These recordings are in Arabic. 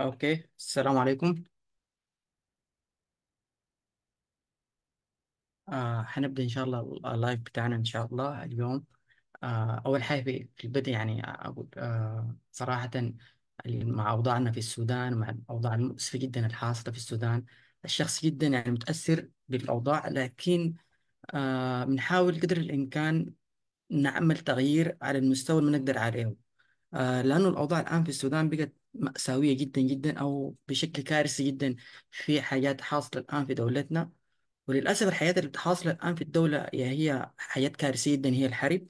اوكي السلام عليكم آه هنبدأ إن شاء الله اللايف بتاعنا إن شاء الله اليوم آه أول حاجة في البداية البدء يعني أقول آه صراحة مع أوضاعنا في السودان مع الأوضاع المؤسفة جدا الحاصلة في السودان الشخص جدا يعني متأثر بالأوضاع لكن آه بنحاول قدر الإمكان نعمل تغيير على المستوى اللي نقدر عليه آه، لأنه الأوضاع الآن في السودان بقت مأساوية جدا جدا أو بشكل كارثي جدا في حاجات حاصلة الآن في دولتنا وللأسف الحاجات اللي حاصلة الآن في الدولة يعني هي حاجات كارثية جدا هي الحرب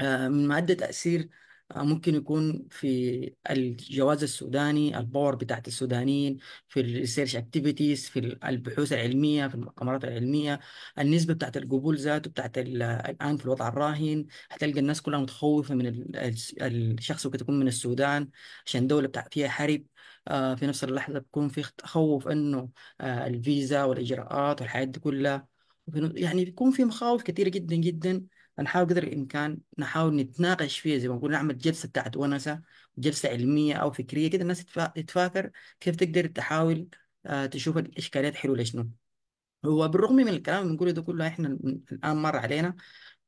آه، من مادة تأثير آه، ممكن يكون في الجواز السوداني الباور بتاعت السودانيين في الريسيرش اكتيفيتيز في البحوث العلميه في المؤتمرات العلميه النسبه بتاعت القبول ذاته بتاعت الان في الوضع الراهن هتلقى الناس كلها متخوفه من الشخص ممكن تكون من السودان عشان دوله بتاعت فيها حرب آه، في نفس اللحظه بيكون في تخوف انه آه، الفيزا والاجراءات والحاجات دي كلها يعني بيكون في مخاوف كثيره جدا جدا نحاول قدر الامكان نحاول نتناقش فيها زي ما نقول نعمل جلسه بتاعت ونسه جلسه علميه او فكريه كده الناس تتفاكر كيف تقدر تحاول آه، تشوف الاشكاليات حلوه شنو هو بالرغم من الكلام اللي بنقوله ده كله احنا الان مر علينا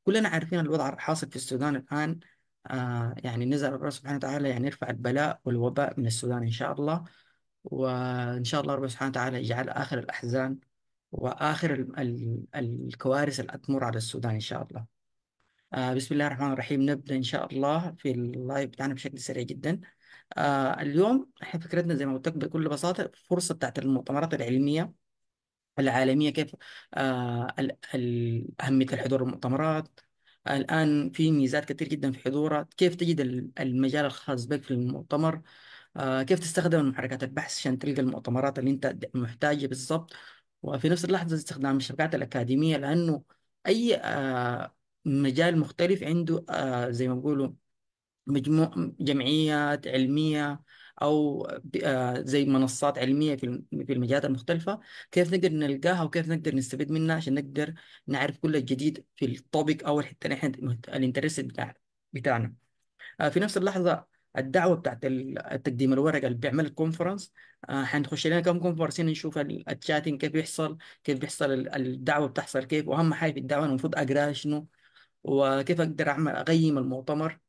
كلنا عارفين الوضع الحاصل في السودان الان آه، يعني نزل الرب سبحانه وتعالى يعني يرفع البلاء والوباء من السودان ان شاء الله وان شاء الله رب سبحانه وتعالى يجعل اخر الاحزان واخر الكوارث اللي تمر على السودان ان شاء الله آه بسم الله الرحمن الرحيم نبدأ إن شاء الله في اللايف بتاعنا بشكل سريع جدا آه اليوم احنا فكرتنا زي ما قلت لك بكل بساطة فرصة بتاعت المؤتمرات العلمية العالمية كيف آه أهمية الحضور المؤتمرات الآن في ميزات كثير جدا في حضورها كيف تجد المجال الخاص بك في المؤتمر آه كيف تستخدم محركات البحث عشان تلقى المؤتمرات اللي أنت محتاجها بالضبط وفي نفس اللحظة استخدام الشبكات الأكاديمية لأنه أي آه مجال مختلف عنده آه، زي ما بيقولوا مجموع جمعيات علمية أو آه، زي منصات علمية في المجالات المختلفة كيف نقدر نلقاها وكيف نقدر نستفيد منها عشان نقدر نعرف كل الجديد في التوبيك أو الحتة اللي احنا الانترست بتاعنا آه، في نفس اللحظة الدعوة بتاعت التقديم الورق اللي بيعمل الكونفرنس حنخش لنا كم كونفرنس نشوف التشاتنج كيف بيحصل كيف بيحصل الدعوة بتحصل كيف وأهم حاجة في الدعوة المفروض أقراها شنو وكيف اقدر اعمل اقيم المؤتمر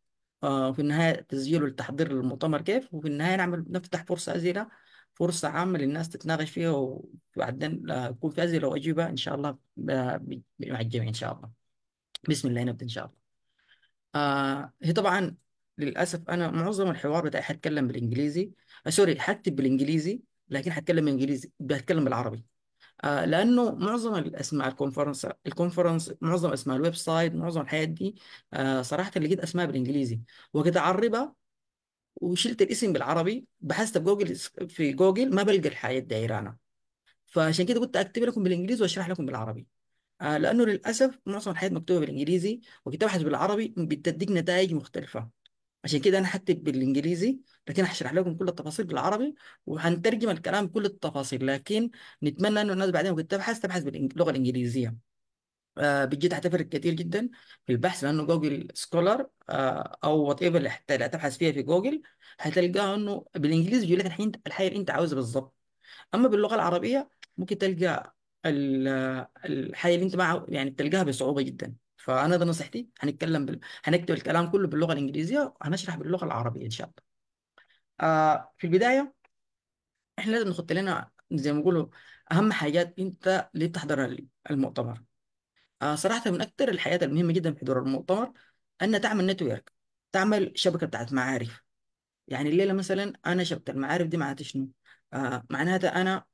آه، وفي النهايه تسجيل والتحضير للمؤتمر كيف وفي النهايه نعمل نفتح فرصه اسئله فرصه عامه للناس تتناقش فيها وبعدين آه، يكون في اسئله واجوبه ان شاء الله مع الجميع ان شاء الله بسم الله نبدا ان شاء الله آه، هي طبعا للاسف انا معظم الحوار بتاعي حتكلم بالانجليزي سوري حكتب بالانجليزي لكن حتكلم انجليزي بتكلم بالعربي آه، لانه معظم الاسماء الكونفرنس الكونفرنس معظم اسماء الويب سايت معظم الحاجات دي آه، صراحه لقيت اسماء بالانجليزي وجيت اعربها وشلت الاسم بالعربي بحثت في جوجل في جوجل ما بلقى الحاجات الدايره انا فعشان كده قلت اكتب لكم بالانجليزي واشرح لكم بالعربي آه، لانه للاسف معظم الحاجات مكتوبه بالانجليزي وكنت ابحث بالعربي بتديك نتائج مختلفه عشان كده انا حتى بالانجليزي لكن هشرح لكم كل التفاصيل بالعربي وهنترجم الكلام كل التفاصيل لكن نتمنى انه الناس بعدين وقت تبحث تبحث باللغه الانجليزيه آه بجد هتفرق كثير جدا في البحث لانه جوجل سكولر آه او وات ايفر اللي تبحث فيها في جوجل هتلقى انه بالانجليزي بيقول لك الحين الحاجه اللي انت عاوزها بالظبط اما باللغه العربيه ممكن تلقى الحاجه اللي انت معه يعني بتلقاها بصعوبه جدا فانا ده نصيحتي هنتكلم بال... هنكتب الكلام كله باللغه الانجليزيه وهنشرح باللغه العربيه ان شاء الله آه في البدايه احنا لازم نحط لنا زي ما بيقولوا اهم حاجات انت ليه بتحضر المؤتمر آه صراحه من اكثر الحاجات المهمه جدا في حضور المؤتمر ان تعمل نتورك تعمل شبكه بتاعت معارف يعني الليله مثلا انا شبكه المعارف دي معناتها شنو؟ آه معناتها انا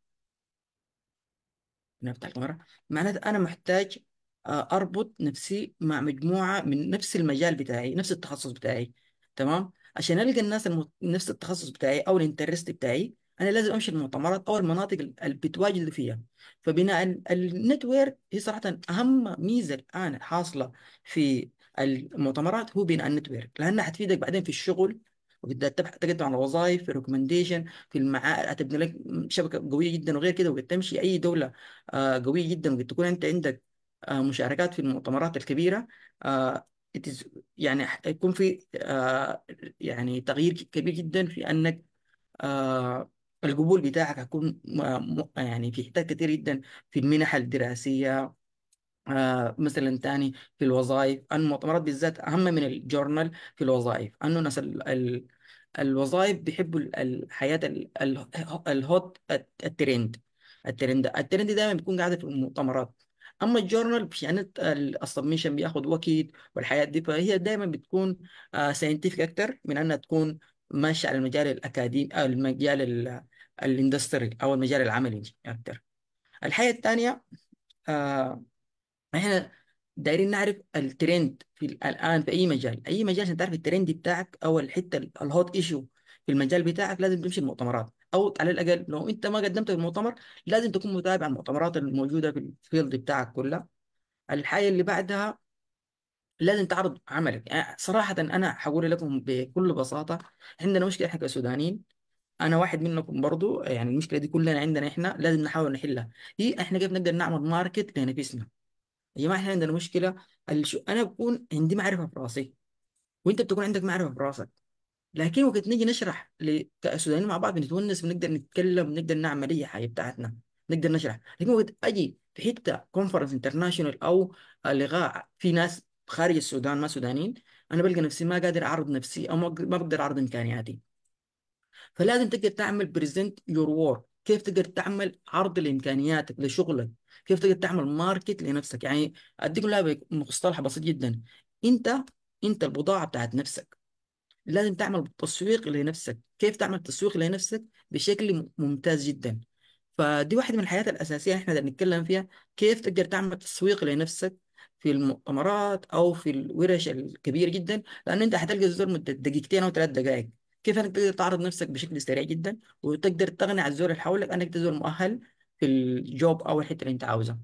نفتح الكاميرا معناتها انا محتاج آه، اربط نفسي مع مجموعه من نفس المجال بتاعي نفس التخصص بتاعي تمام عشان القى الناس المت... نفس التخصص بتاعي او الانترست بتاعي انا لازم امشي المؤتمرات او المناطق اللي بتواجد فيها فبناء النتورك هي صراحه اهم ميزه الان حاصله في المؤتمرات هو بناء النتورك لانها حتفيدك بعدين في الشغل وبالذات تقدم على وظائف في ريكومنديشن في المعاهد هتبني لك شبكه قويه جدا وغير كده وقد تمشي اي دوله آه، قويه جدا وقد تكون انت عندك آه، مشاركات في المؤتمرات الكبيره آه، يعني يكون في آه يعني تغيير كبير جدا في انك آه القبول بتاعك هيكون آه، يعني في بيحتاج كثير جدا في المنح الدراسيه آه مثلا تاني في الوظائف المؤتمرات بالذات اهم من الجورنال في الوظائف انه ناس ال الوظائف بيحبوا الحياه الهوت الترند الترند الترند دايما بيكون قاعده في المؤتمرات اما الجورنال يعني السبمشن بياخد وقت والحياه دي فهي دائما بتكون ساينتفك آه، اكتر من انها تكون ماشيه على المجال الاكاديمي او آه، المجال الاندستري او المجال العملي اكتر الحاجه الثانيه آه، احنا دايرين نعرف الترند في الان في اي مجال اي مجال عشان تعرف الترند بتاعك او الحته الهوت ايشو في المجال بتاعك لازم تمشي المؤتمرات او على الاقل لو انت ما قدمت في المؤتمر لازم تكون متابع المؤتمرات الموجوده في الفيلد بتاعك كلها الحاجه اللي بعدها لازم تعرض عملك يعني صراحه انا حقول لكم بكل بساطه عندنا مشكله احنا كسودانيين انا واحد منكم برضو يعني المشكله دي كلنا عندنا احنا لازم نحاول نحلها هي احنا كيف نقدر نعمل ماركت لنفسنا يا جماعه احنا عندنا مشكله انا بكون عندي معرفه في راسي وانت بتكون عندك معرفه في راسك لكن وقت نيجي نشرح كسودانيين مع بعض بنتونس بنقدر نتكلم بنقدر نعمل اي حاجه بتاعتنا نقدر نشرح لكن وقت اجي في حته كونفرنس انترناشونال او لقاء في ناس خارج السودان ما سودانيين انا بلقى نفسي ما قادر اعرض نفسي او ما بقدر اعرض امكانياتي فلازم تقدر تعمل بريزنت يور وورك كيف تقدر تعمل عرض لامكانياتك لشغلك كيف تقدر تعمل ماركت لنفسك يعني اديك مصطلح بسيط جدا انت انت البضاعه بتاعت نفسك لازم تعمل تسويق لنفسك كيف تعمل تسويق لنفسك بشكل ممتاز جدا فدي واحدة من الحياة الأساسية احنا بنتكلم فيها كيف تقدر تعمل تسويق لنفسك في المؤتمرات أو في الورش الكبيرة جدا لأن أنت هتلقى الزول مدة دقيقتين أو ثلاث دقائق كيف انك تقدر تعرض نفسك بشكل سريع جدا وتقدر على الزول اللي حولك انك تزول مؤهل في الجوب او الحته اللي انت عاوزها.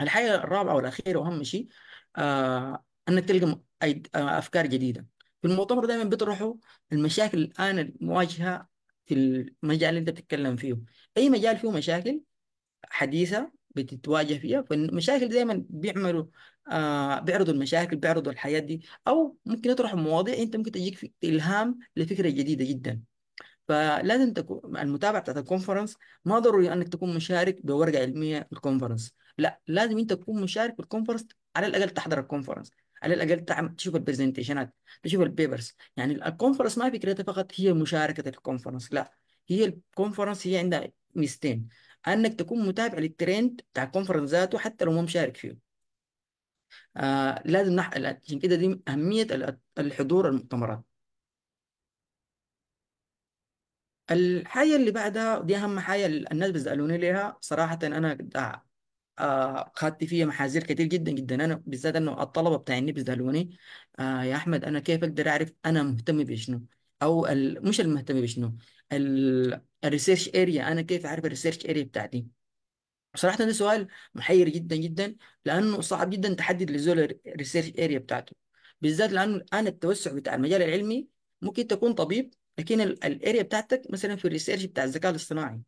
الحاجه الرابعه والاخيره واهم شيء آه انك تلقى آه، افكار جديده في المؤتمر دائما بيطرحوا المشاكل الآن المواجهة في المجال اللي أنت بتتكلم فيه أي مجال فيه مشاكل حديثة بتتواجه فيها فالمشاكل دائما بيعملوا آه بيعرضوا المشاكل بيعرضوا الحياة دي أو ممكن يطرحوا مواضيع أنت ممكن تجيك في إلهام لفكرة جديدة جدا فلازم تكون المتابعه بتاعت الكونفرنس ما ضروري انك تكون مشارك بورقه علميه في الكونفرنس لا لازم انت تكون مشارك في الكونفرنس على الاقل تحضر الكونفرنس على الاقل تعمل تشوف البرزنتيشنات تشوف البيبرز يعني الكونفرنس ما فكرتها فقط هي مشاركه الكونفرنس لا هي الكونفرنس هي عندها ميزتين انك تكون متابع للترند بتاع الكونفرنس ذاته حتى لو ما مشارك فيه آه لازم نح... عشان كده دي اهميه الحضور المؤتمرات الحاجة اللي بعدها دي أهم حاجة الناس بيسألوني ليها صراحة أنا آه، خدت فيها محاذير كتير جدا جدا انا بالذات انه الطلبه بتاع النبي بيسالوني آه، يا احمد انا كيف اقدر اعرف انا مهتم بشنو او مش المهتم بشنو الريسيرش اريا انا كيف اعرف الريسيرش اريا بتاعتي صراحة ده سؤال محير جدا جدا لانه صعب جدا تحدد لزول الريسيرش اريا بتاعته بالذات لانه انا التوسع بتاع المجال العلمي ممكن تكون طبيب لكن الاريا بتاعتك مثلا في الريسيرش بتاع الذكاء الاصطناعي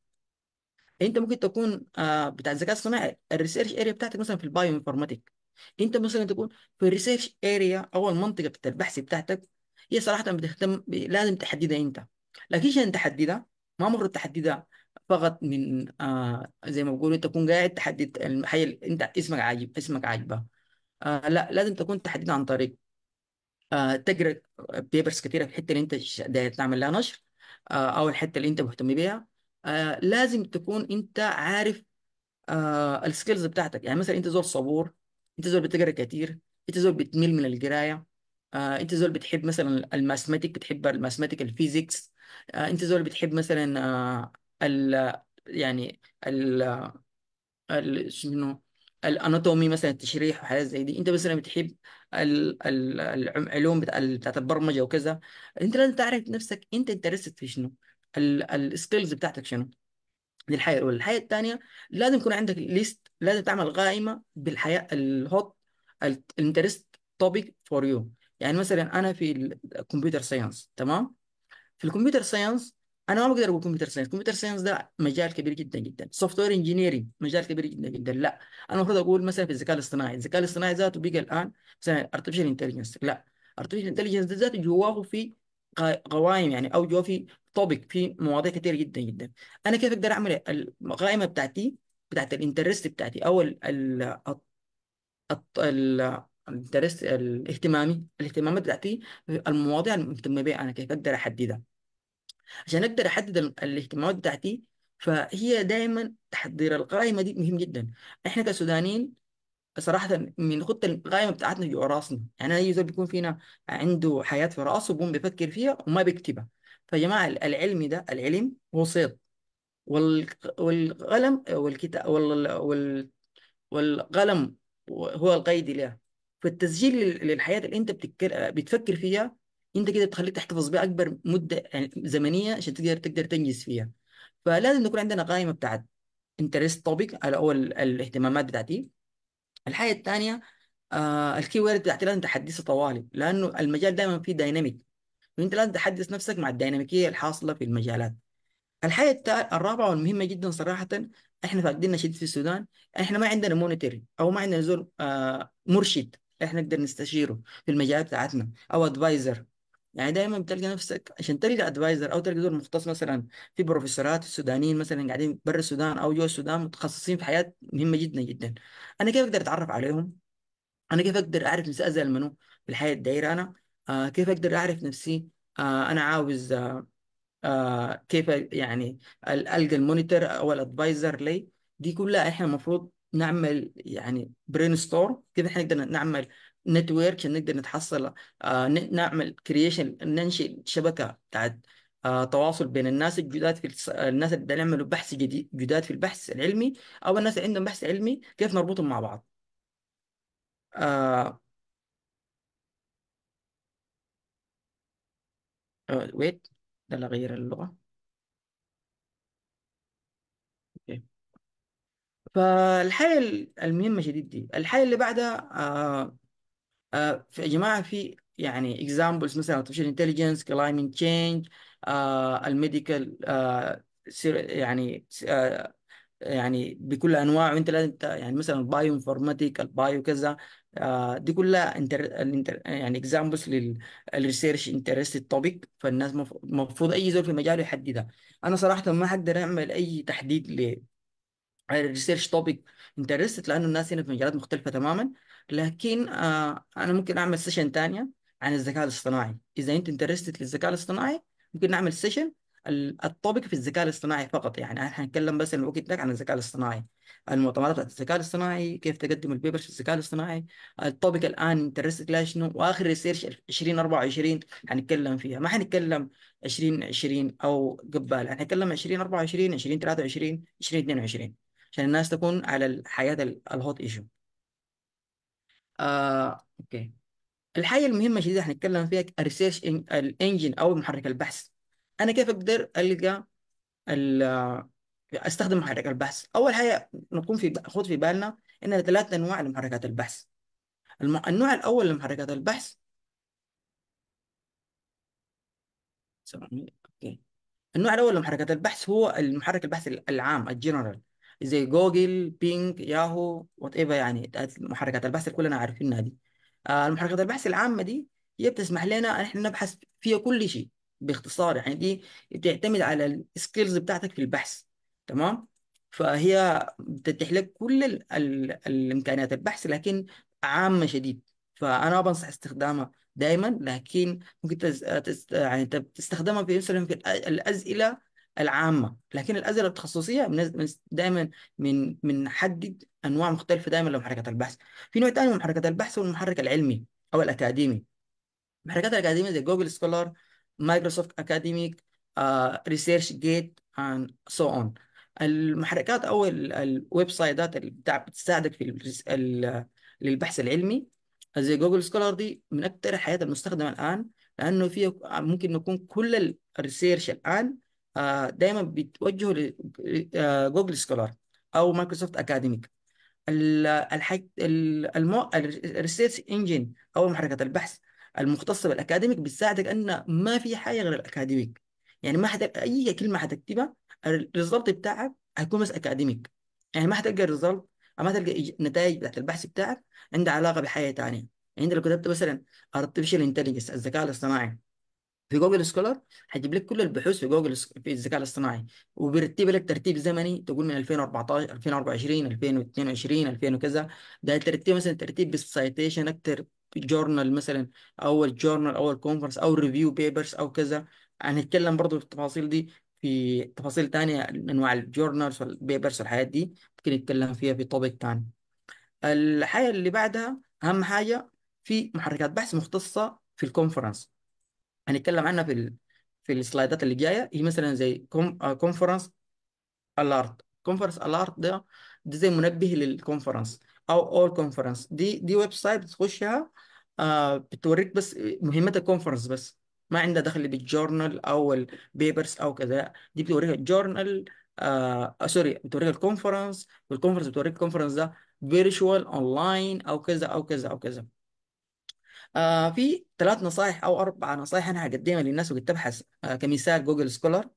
انت ممكن تكون آه، بتاع الذكاء الصناعي الريسيرش اريا بتاعتك مثلا في البايو انفورماتيك انت مثلا تكون في الريسيرش اريا او المنطقه بتاع البحث بتاعتك هي صراحه بتهتم لازم تحددها انت لكن عشان تحددها ما مره تحددها فقط من آه زي ما بقولوا تكون قاعد تحدد الحاجه اللي انت اسمك عاجب اسمك عاجبه آه لا لازم تكون تحددها عن طريق آه تقرا بيبرز كثيره في الحته اللي انت داير تعمل لها نشر آه او الحته اللي انت مهتم بيها آه لازم تكون انت عارف آه السكيلز بتاعتك يعني مثلا انت زول صبور انت زول بتقرا كتير انت زول بتميل من القرايه آه انت زول بتحب مثلا الماثماتيك بتحب الماثماتيك الفيزيكس آه انت زول بتحب مثلا آه ال يعني ال ال شنو الاناتومي مثلا التشريح وحاجات زي دي انت مثلا بتحب العلوم بتاعت البرمجه وكذا انت لازم تعرف نفسك انت انترست في شنو السكيلز بتاعتك شنو دي الحاجه الاولى الحاجه الثانيه لازم يكون عندك ليست لازم تعمل قائمه بالحياه الهوت الانترست توبيك فور يو يعني مثلا انا في الكمبيوتر ساينس تمام في الكمبيوتر ساينس انا ما بقدر اقول كمبيوتر ساينس كمبيوتر ساينس ده مجال كبير جدا جدا سوفت وير انجينيرنج مجال كبير جدا جدا لا انا المفروض اقول مثلا في الذكاء الاصطناعي الذكاء الاصطناعي ذاته بقى الان مثلا ارتفيشال انتليجنس لا ارتفيشال انتليجنس ذاته جواه في قوائم يعني او في توبيك في مواضيع كتير جدا جدا انا كيف اقدر اعمل القائمه بتاعتي بتاعت الانترست بتاعتي او ال الانترست الاهتمامي الاهتمامات بتاعتي المواضيع المهتمه بها انا كيف اقدر احددها عشان اقدر احدد الاهتمامات بتاعتي فهي دائما تحضير القائمه دي مهم جدا احنا كسودانيين صراحة من خط القائمة بتاعتنا جوا راسنا يعني أي زول بيكون فينا عنده حياة في راسه بيقوم بيفكر فيها وما بيكتبها فيا جماعة العلم ده العلم هو صيد والقلم والكتاب وال... والقلم هو القيد له فالتسجيل للحياة اللي أنت بتكر... بتفكر فيها أنت كده بتخليك تحتفظ بها أكبر مدة يعني زمنية عشان تقدر تقدر تنجز فيها فلازم نكون عندنا قائمة بتاعت انترست توبيك على اول الاهتمامات بتاعتي الحاجه الثانيه آه الكي وورد بتاعتي لازم تحدثه طوالي لانه المجال دائما فيه دايناميك وانت لازم تحدث نفسك مع الديناميكيه الحاصله في المجالات الحاجه الرابعه والمهمه جدا صراحه احنا فاقدينها شديد في السودان احنا ما عندنا مونيتوري او ما عندنا زول آه مرشد احنا نقدر نستشيره في المجالات بتاعتنا او ادفايزر يعني دايما بتلقى نفسك عشان تلقى ادفايزر او تلقى دور مختص مثلا في بروفيسورات السودانيين مثلا قاعدين برا السودان او جوا السودان متخصصين في حياه مهمه جدا جدا انا كيف اقدر اتعرف عليهم انا كيف اقدر اعرف نفسي ازل منو في الحياه الدايره انا آه كيف اقدر اعرف نفسي آه انا عاوز آه آه كيف يعني القى المونيتور او الادفايزر لي دي كلها احنا المفروض نعمل يعني برين ستور كيف احنا نقدر نعمل نتورك نقدر نتحصل آه، نعمل كرييشن ننشئ شبكه بتاعت آه، تواصل بين الناس الجداد في الناس اللي بيعملوا بحث جديد جداد في البحث العلمي او الناس اللي عندهم بحث علمي كيف نربطهم مع بعض آه ويت آه، ده غير اللغة okay. فالحاجة المهمة شديد دي الحاجة اللي بعدها آه آه، في يا جماعه في يعني اكزامبلز مثلا artificial intelligence climate change آه، الميديكال آه، يعني يعني بكل انواعه انت لازم يعني مثلا البايو انفورماتيك البايو كذا دي كلها انتر... يعني اكزامبلز للريسيرش انترست توبيك فالناس المفروض اي زول في مجاله يحددها انا صراحه ما حقدر اعمل اي تحديد ل الريسيرش توبيك انترست لانه الناس هنا في مجالات مختلفه تماما لكن آه انا ممكن اعمل سيشن ثانيه عن الذكاء الاصطناعي اذا انت انترستد للذكاء الاصطناعي ممكن نعمل سيشن التوبيك في الذكاء الاصطناعي فقط يعني احنا هنتكلم بس الوقت ده عن الذكاء الاصطناعي المؤتمرات بتاعت الذكاء الاصطناعي كيف تقدم البيبرز في الذكاء الاصطناعي التوبيك الان انترستد لها شنو واخر ريسيرش 2024 هنتكلم فيها ما هنتكلم 2020 او قبال هنتكلم 2024 2023 2022 عشان الناس تكون على الحياه الهوت ايشو آه، اوكي الحاجه المهمه جدا هنتكلم فيها الريسيرش الانجن او محرك البحث انا كيف اقدر القى استخدم محرك البحث اول حاجه نكون في خد في بالنا ان ثلاث انواع لمحركات البحث الم... النوع الاول لمحركات البحث اوكي النوع الاول لمحركات البحث هو المحرك البحث العام الجنرال زي جوجل بينج ياهو وات ايفر يعني محركات البحث اللي كلنا عارفينها دي آه، المحركات البحث العامه دي هي بتسمح لنا ان احنا نبحث فيها كل شيء باختصار يعني دي بتعتمد على السكيلز بتاعتك في البحث تمام فهي بتتيح لك كل الـ الـ الامكانيات البحث لكن عامه شديد فانا بنصح استخدامها دائما لكن ممكن تز... تز... يعني تستخدمها في مثلا في الاسئله العامه لكن الاسئله التخصصيه دائما من بنحدد انواع مختلفه دائما لمحركات البحث في نوع ثاني من محركات البحث هو المحرك العلمي او الاكاديمي المحركات الاكاديميه زي جوجل سكولار مايكروسوفت اكاديميك ريسيرش جيت اند سو اون المحركات او الويب سايتات اللي بتساعدك في للبحث العلمي زي جوجل سكولار دي من اكثر الحاجات المستخدمه الان لانه فيها ممكن نكون كل الريسيرش الان دايما بيتوجهوا لجوجل سكولار آه، او مايكروسوفت اكاديميك الريسيرش انجن او محركات البحث المختصه بالاكاديميك بتساعدك ان ما في حاجه غير الاكاديميك يعني ما حد اي كلمه حتكتبها الريزلت بتاعك هيكون بس اكاديميك يعني ما حتلقى الريزلت او ما تلقى النتائج بتاعت البحث بتاعك عندها علاقه بحاجه ثانيه يعني انت لو كتبت مثلا ارتفيشال انتليجنس الذكاء الاصطناعي في جوجل سكولار هيجيب لك كل البحوث في جوجل في الذكاء الاصطناعي وبيرتب لك ترتيب زمني تقول من 2014 2024 2022 2000 وكذا ده ترتيب مثلا ترتيب بالسايتيشن اكتر جورنال مثلا اول جورنال اول كونفرنس او ريفيو بيبرز او كذا هنتكلم برضو في التفاصيل دي في تفاصيل تانية انواع الجورنالز والبيبرز والحاجات دي ممكن نتكلم فيها في توبيك تاني الحاجة اللي بعدها أهم حاجة في محركات بحث مختصة في الكونفرنس هنتكلم عنها في في السلايدات اللي جايه هي مثلا زي كونفرنس الارت كونفرنس الارت ده ده زي منبه للكونفرنس او اول كونفرنس دي دي ويب سايت بتخشها آه، بتوريك بس مهمه الكونفرنس بس ما عندها دخل بالجورنال او البيبرز او كذا دي آه، آه، بتوريك الجورنال آه سوري بتوريك الكونفرنس والكونفرنس بتوريك الكونفرنس ده فيرتشوال اونلاين او كذا او كذا او كذا آه في ثلاث نصائح او اربع نصائح انا هقدمها للناس وقد تبحث آه كمثال جوجل سكولر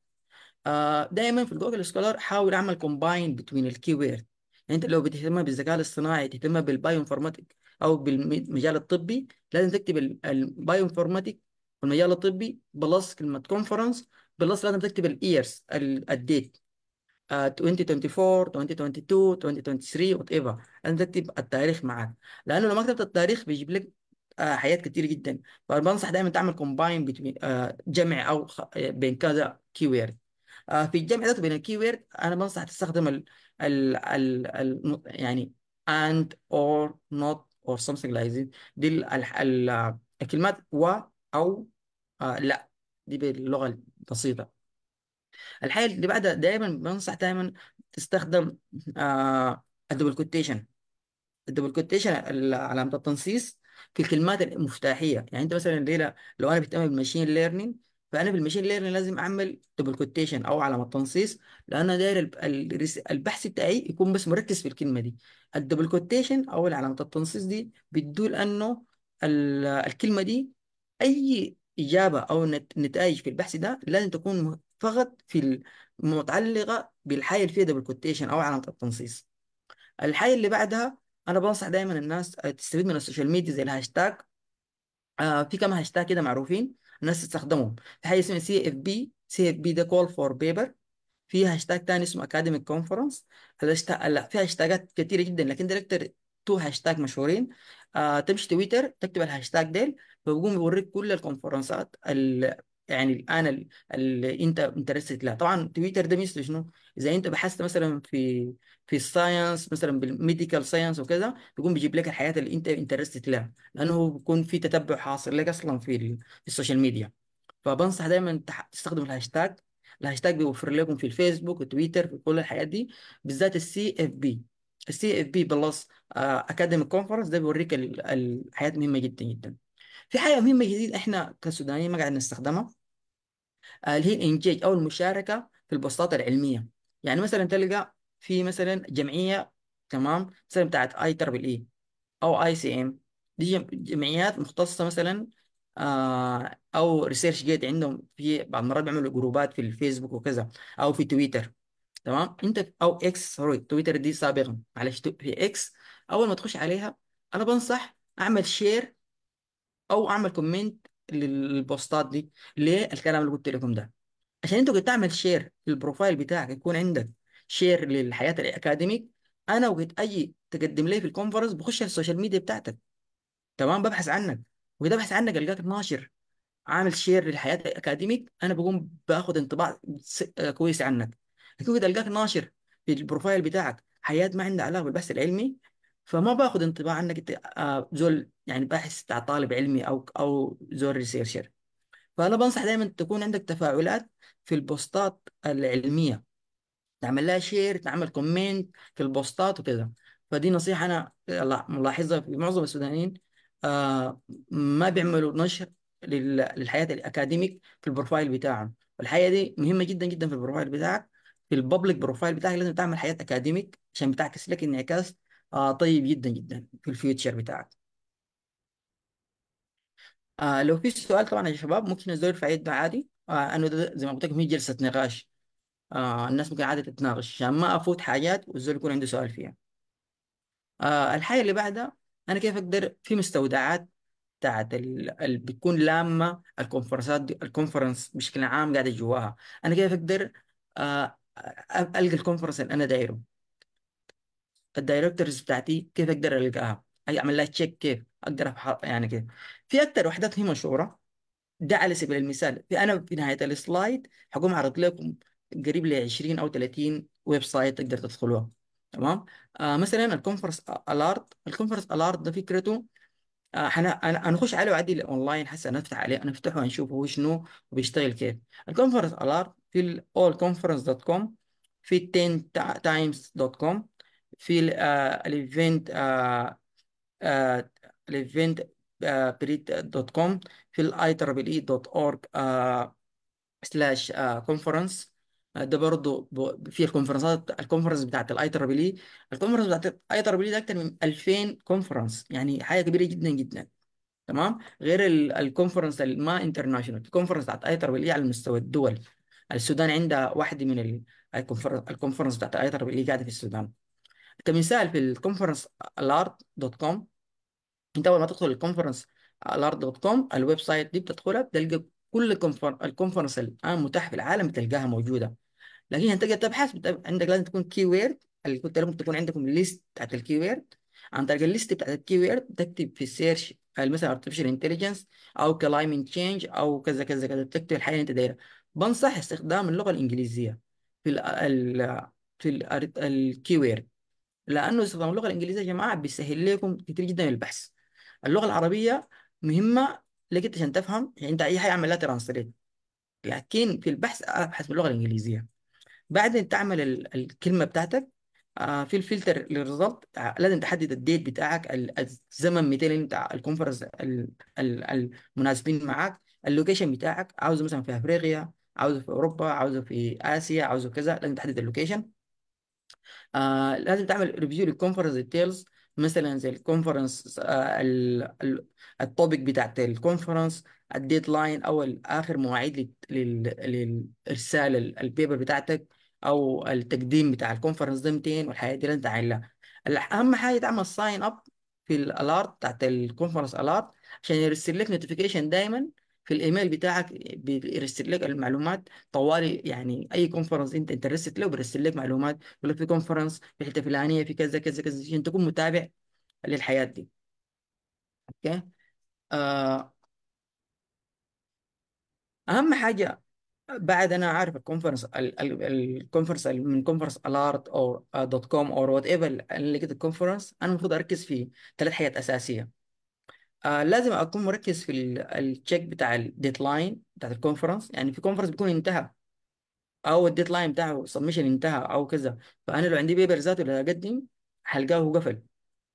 آه دائما في جوجل سكولر حاول اعمل كومباين بين الكيورد يعني انت لو بتهتم بالذكاء الاصطناعي تهتم بالبايو انفورماتيك او بالمجال الطبي لازم تكتب البايو انفورماتيك والمجال الطبي بلس كلمه كونفرنس بلس لازم تكتب الايرز الديت 2024 2022 2023 وات ايفر لازم تكتب التاريخ معاك لانه لو ما كتبت التاريخ بيجيب لك آه، حاجات كتير جدا فبنصح دايما تعمل كومباين آه، جمع او آه، بين كذا كي وورد في الجمع ذاته بين الكي وورد انا بنصح تستخدم ال ال ال يعني and or not or something like this دي ال ال الكلمات و او لا دي باللغه البسيطه الحاجه اللي بعدها دايما بنصح دايما تستخدم الدبل كوتيشن الدبل كوتيشن علامه التنصيص في الكلمات المفتاحيه يعني انت مثلا ليلى لو انا بهتم بالماشين ليرنينج فانا في الماشين ليرنينج لازم اعمل دبل كوتيشن او علامه تنصيص لان داير البحث بتاعي يكون بس مركز في الكلمه دي الدبل كوتيشن او علامه التنصيص دي بتدل انه الكلمه دي اي اجابه او نتائج في البحث ده لازم تكون فقط في متعلقه بالحاجه اللي فيها دبل كوتيشن او علامه التنصيص الحاجه اللي بعدها انا بنصح دايما الناس آه، تستفيد من السوشيال ميديا زي الهاشتاج آه في كم هاشتاج كده معروفين الناس تستخدمهم في حاجه اسمها سي اف بي سي اف بي ده كول فور بيبر في هاشتاج تاني اسمه اكاديميك كونفرنس لا في هاشتاجات كتيره جدا لكن ده اكتر تو هاشتاج مشهورين آه تمشي تويتر تكتب الهاشتاج ديل فبقوم يوريك كل الكونفرنسات يعني الان اللي انت انترستد لها طبعا تويتر ده مثل شنو اذا انت بحثت مثلا في في الساينس مثلا بالميديكال ساينس وكذا بيكون بيجيب لك الحياه اللي انت انترستد لها لانه بيكون في تتبع حاصل لك اصلا في السوشيال ميديا فبنصح دائما تستخدم الهاشتاج الهاشتاج بيوفر لكم في الفيسبوك وتويتر في كل الحاجات دي بالذات السي اف بي السي اف بي بلس اكاديمي آه، كونفرنس ده بيوريك الحاجات مهمه جدا جدا في حاجه مهمه جديدة احنا كسودانيين ما قاعدين نستخدمها آه، اللي هي الانجاج او المشاركه في البوستات العلميه يعني مثلا تلقى في مثلا جمعيه تمام مثلا بتاعت اي تربل اي او اي سي ام دي جمعيات مختصه مثلا آه، او ريسيرش جيت عندهم في بعض المرات بيعملوا جروبات في الفيسبوك وكذا او في تويتر تمام انت او اكس سوري تويتر دي سابقا معلش في اكس اول ما تخش عليها انا بنصح اعمل شير او اعمل كومنت للبوستات دي ليه الكلام اللي قلت لكم ده عشان انت كنت تعمل شير للبروفايل بتاعك يكون عندك شير للحياه الاكاديميك انا وقت اجي تقدم لي في الكونفرنس بخش على السوشيال ميديا بتاعتك تمام ببحث عنك واذا ببحث عنك القاك ناشر عامل شير للحياه الاكاديميك انا بقوم باخد انطباع آه، كويس عنك لكن اذا القاك ناشر في البروفايل بتاعك حياه ما عندها علاقه بالبحث العلمي فما باخد انطباع عنك انت آه، زول يعني باحث بتاع طالب علمي او او زور ريسيرشر فانا بنصح دايما تكون عندك تفاعلات في البوستات العلميه تعمل لها شير تعمل كومنت في البوستات وكذا فدي نصيحه انا ملاحظها في معظم السودانيين آه ما بيعملوا نشر للحياه الاكاديميك في البروفايل بتاعهم والحقيقه دي مهمه جدا جدا في البروفايل بتاعك في الببليك بروفايل بتاعك لازم تعمل حياه اكاديميك عشان بتعكس لك انعكاس آه طيب جدا جدا في الفيوتشر بتاعك آه لو في سؤال طبعا يا شباب ممكن نزور في عيد عادي آه انه زي ما قلت لكم هي جلسه نقاش آه الناس ممكن عادي تتناقش عشان ما افوت حاجات والزول يكون عنده سؤال فيها آه الحاجه اللي بعدها انا كيف اقدر في مستودعات بتاعت اللي بتكون لامه الكونفرنسات الكونفرنس بشكل عام قاعده جواها انا كيف اقدر آه القى الكونفرنس اللي انا دايره الدايركتورز بتاعتي كيف اقدر القاها اعمل لها تشيك كيف اقدر يعني كيف في اكثر وحدات هي مشهوره ده على سبيل المثال انا في نهايه السلايد حقوم اعرض لكم قريب ل 20 او 30 ويب سايت تقدر تدخلوها تمام آه مثلا الكونفرنس الارت الكونفرنس الارت ده فكرته آه هنخش عليه عادي اونلاين هسه نفتح عليه نفتحه ونشوف هو شنو وبيشتغل كيف الكونفرنس الارت في الاول كونفرنس دوت كوم في 10 تايمز دوت كوم في الايفنت آه، الايفنت بريد دوت كوم في الاي تربل اي دوت اورج سلاش كونفرنس ده برضه في الكونفرنسات الكونفرنس بتاعت الاي تربل اي الكونفرنس بتاعت الاي تربل اي ده اكتر من 2000 كونفرنس يعني حاجه كبيره جدا جدا تمام غير الكونفرنس الما انترناشونال الكونفرنس بتاعت اي تربل اي على مستوى الدول السودان عندها واحده من الكونفرنس بتاعت الاي تربل اي قاعده في السودان كمثال في الكونفرنس الارت دوت كوم انت اول ما تدخل الكونفرنس الارت دوت كوم الويب سايت دي بتدخلها بتلقى كل الكونفرنس الان متاح في العالم بتلقاها موجوده لكن انت تبحث عندك لازم تكون كي وورد اللي كنت لازم تكون عندكم الليست بتاعت الكي وورد عن طريق الليست بتاعت الكي وورد تكتب في السيرش مثلا ارتفيشال انتليجنس او كلايمنج تشينج او كذا كذا كذا تكتب الحاجه اللي انت دايرها بنصح استخدام اللغه الانجليزيه في الـ في الكي وورد لانه استخدام اللغه الانجليزيه يا جماعه بيسهل لكم كتير جدا البحث اللغه العربيه مهمه لك عشان تفهم يعني انت اي حاجه اعمل لها ترانسليت لكن في البحث ابحث باللغه الانجليزيه بعد ان تعمل الكلمه بتاعتك آه، في الفلتر للريزلت آه، لازم تحدد الديت بتاعك الزمن متى انت الكونفرنس المناسبين معاك اللوكيشن بتاعك عاوزه مثلا في افريقيا عاوزه في اوروبا عاوزه في اسيا عاوزه كذا لازم تحدد اللوكيشن آه لازم تعمل ريفيو للكونفرنس ديتيلز مثلا زي الكونفرنس آه التوبيك بتاعت الكونفرنس الديدلاين او اخر مواعيد للارسال البيبر بتاعتك او التقديم بتاع الكونفرنس ده متين والحاجات دي انت تعملها اهم حاجه تعمل ساين اب في الالارت بتاعت الكونفرنس الارت عشان يرسل لك نوتيفيكيشن دايما في الايميل بتاعك بيرسل لك المعلومات طوال يعني اي كونفرنس انت انترست له بيرسل لك معلومات يقول في كونفرنس في حته فلانيه في كذا كذا كذا عشان تكون متابع للحياه دي اوكي آه. اهم حاجه بعد انا عارف الكونفرنس الكونفرنس من كونفرنس الارت او دوت كوم او وات ايفر اللي كده الكونفرنس انا المفروض اركز في ثلاث حاجات اساسيه آه لازم اكون مركز في التشيك بتاع الديدلاين بتاعت الكونفرنس يعني في كونفرنس بيكون انتهى او الديدلاين بتاعه سبمشن انتهى او كذا فانا لو عندي بيبر ذاته اللي هقدم هلقاه قفل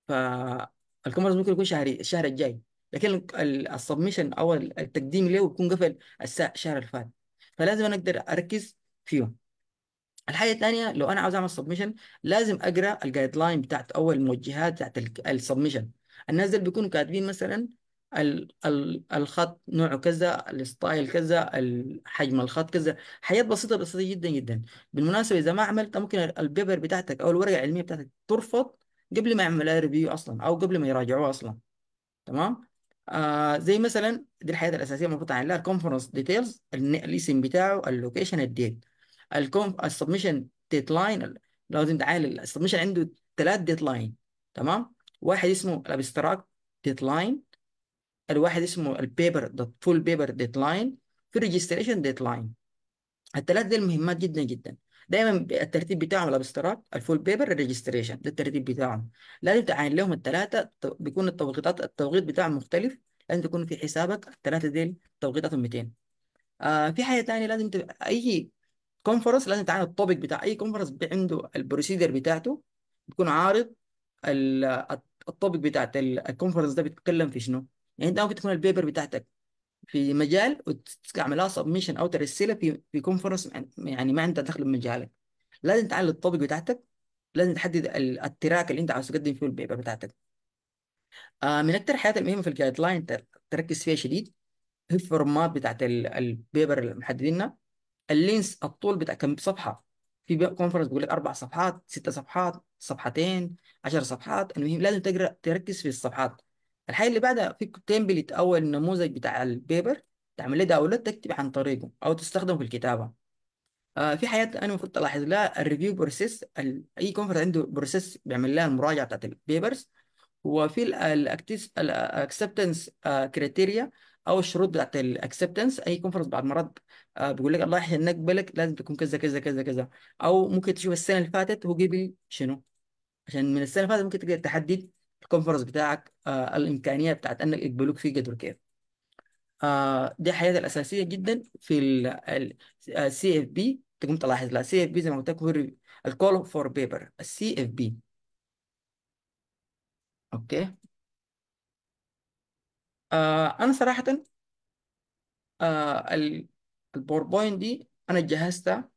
فالكونفرنس ممكن يكون شهري الشهر الجاي لكن السبمشن او التقديم له يكون قفل الشهر اللي فات فلازم انا اقدر اركز فيهم الحاجه الثانيه لو انا عاوز اعمل سبمشن لازم اقرا الجايد لاين بتاعت اول الموجهات بتاعت السبمشن الناس دول بيكونوا كاتبين مثلا الخط نوعه كذا الستايل كذا حجم الخط كذا حاجات بسيطه بسيطه جدا جدا بالمناسبه اذا ما عملت ممكن البيبر بتاعتك او الورقه العلميه بتاعتك ترفض قبل ما يعملوا ريفيو اصلا او قبل ما يراجعوها اصلا تمام آه زي مثلا دي الحاجات الاساسيه المفروض لها الكونفرنس ديتيلز الاسم بتاعه اللوكيشن الديت الكونف السبمشن لاين لازم تعالي السبمشن عنده ثلاث لاين تمام واحد اسمه الابستراكت ديدلاين الواحد اسمه البيبر دوت فول بيبر ديدلاين في ريجستريشن ديدلاين الثلاث دي مهمات جدا جدا دايما الترتيب بتاعهم الابستراكت الفول بيبر الريجستريشن ده الترتيب بتاعهم لازم تعين لهم الثلاثه بيكون التوقيتات التوقيت بتاعهم مختلف لازم تكون في حسابك الثلاثه ديل توقيتاتهم 200 آه في حاجه ثانيه لازم تب... اي كونفرنس لازم تعين التوبيك بتاع اي كونفرنس عنده البروسيدر بتاعته بيكون عارض التوبيك بتاعت الكونفرنس ده بتتكلم في شنو يعني انت ممكن تكون البيبر بتاعتك في مجال وتعملها سبمشن او ترسلها في في كونفرنس يعني ما عندها دخل بمجالك لازم تعلم التوبيك بتاعتك لازم تحدد التراك اللي انت عاوز تقدم فيه البيبر بتاعتك آه من اكثر الحاجات المهمه في الجايد لاين تركز فيها شديد هي الفورمات بتاعت البيبر اللي محددينها اللينس الطول بتاع كم صفحه في كونفرنس بيقول لك اربع صفحات ست صفحات صفحتين عشر صفحات المهم لازم تقرا تركز في الصفحات الحاجه اللي بعدها في تمبلت او النموذج بتاع البيبر تعمل له داونلود تكتب عن طريقه او تستخدمه في الكتابه آه في حاجات انا المفروض تلاحظ لها الريفيو بروسيس اي كونفرنس عنده بروسيس بيعمل لها المراجعه بتاعت البيبرز وفي الاكسبتنس كريتيريا آه، او الشروط بتاعت الاكسبتنس اي كونفرنس بعد مرات آه، بيقول لك الله يحسن نقبلك لازم تكون كذا كذا كذا كذا او ممكن تشوف السنه اللي فاتت هو قبل شنو عشان من السنه اللي فاتت ممكن تقدر تحدد الكونفرنس بتاعك آه الامكانيه بتاعت انك يقبلوك فيه قدر كيف آه دي حياتي الاساسيه جدا في السي اف بي تقوم تلاحظ لا سي اف بي زي ما قلت لك الكول فور بيبر السي اف بي اوكي آه انا صراحه آه البوربوين دي انا جهزتها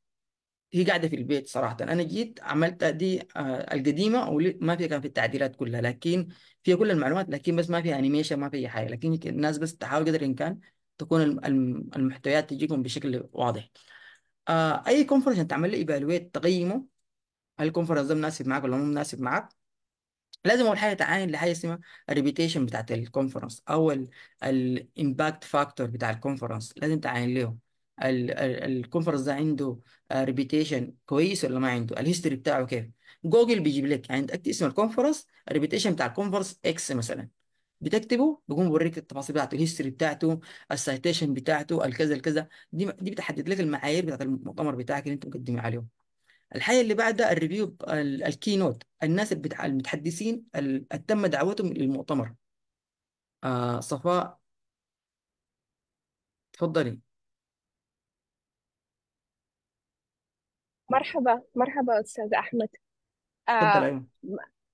هي قاعده في البيت صراحه انا جيت عملت دي آه، القديمه وما فيها كان في التعديلات كلها لكن فيها كل المعلومات لكن بس ما فيها انيميشن ما فيها اي حاجه لكن الناس بس تحاول قدر الامكان تكون المحتويات تجيكم بشكل واضح آه، اي كونفرنس تعمل له ايفالويت تقيمه هل الكونفرنس ده مناسب معك ولا مو مناسب معك لازم اول حاجه تعاين لحاجه اسمها الريبيتيشن بتاعت الكونفرنس او الامباكت فاكتور بتاع الكونفرنس لازم تعاين له الكونفرنس ده عنده ريبيتيشن آه، كويس ولا ما عنده الهيستوري بتاعه كيف جوجل بيجيب لك يعني تكتب اسم الكونفرنس الريبيتيشن بتاع الكونفرنس اكس مثلا بتكتبه بيقوم بيوريك التفاصيل بتاعته الهيستوري بتاعته السايتيشن بتاعته الكذا الكذا دي دي بتحدد لك المعايير بتاعت المؤتمر بتاعك اللي انت مقدم عليه الحاجه اللي بعدها الريفيو الكي نوت الناس المتحدثين اللي تم دعوتهم للمؤتمر آه صفاء اتفضلي مرحبا مرحبا أستاذ أحمد تفضل آه، أيوة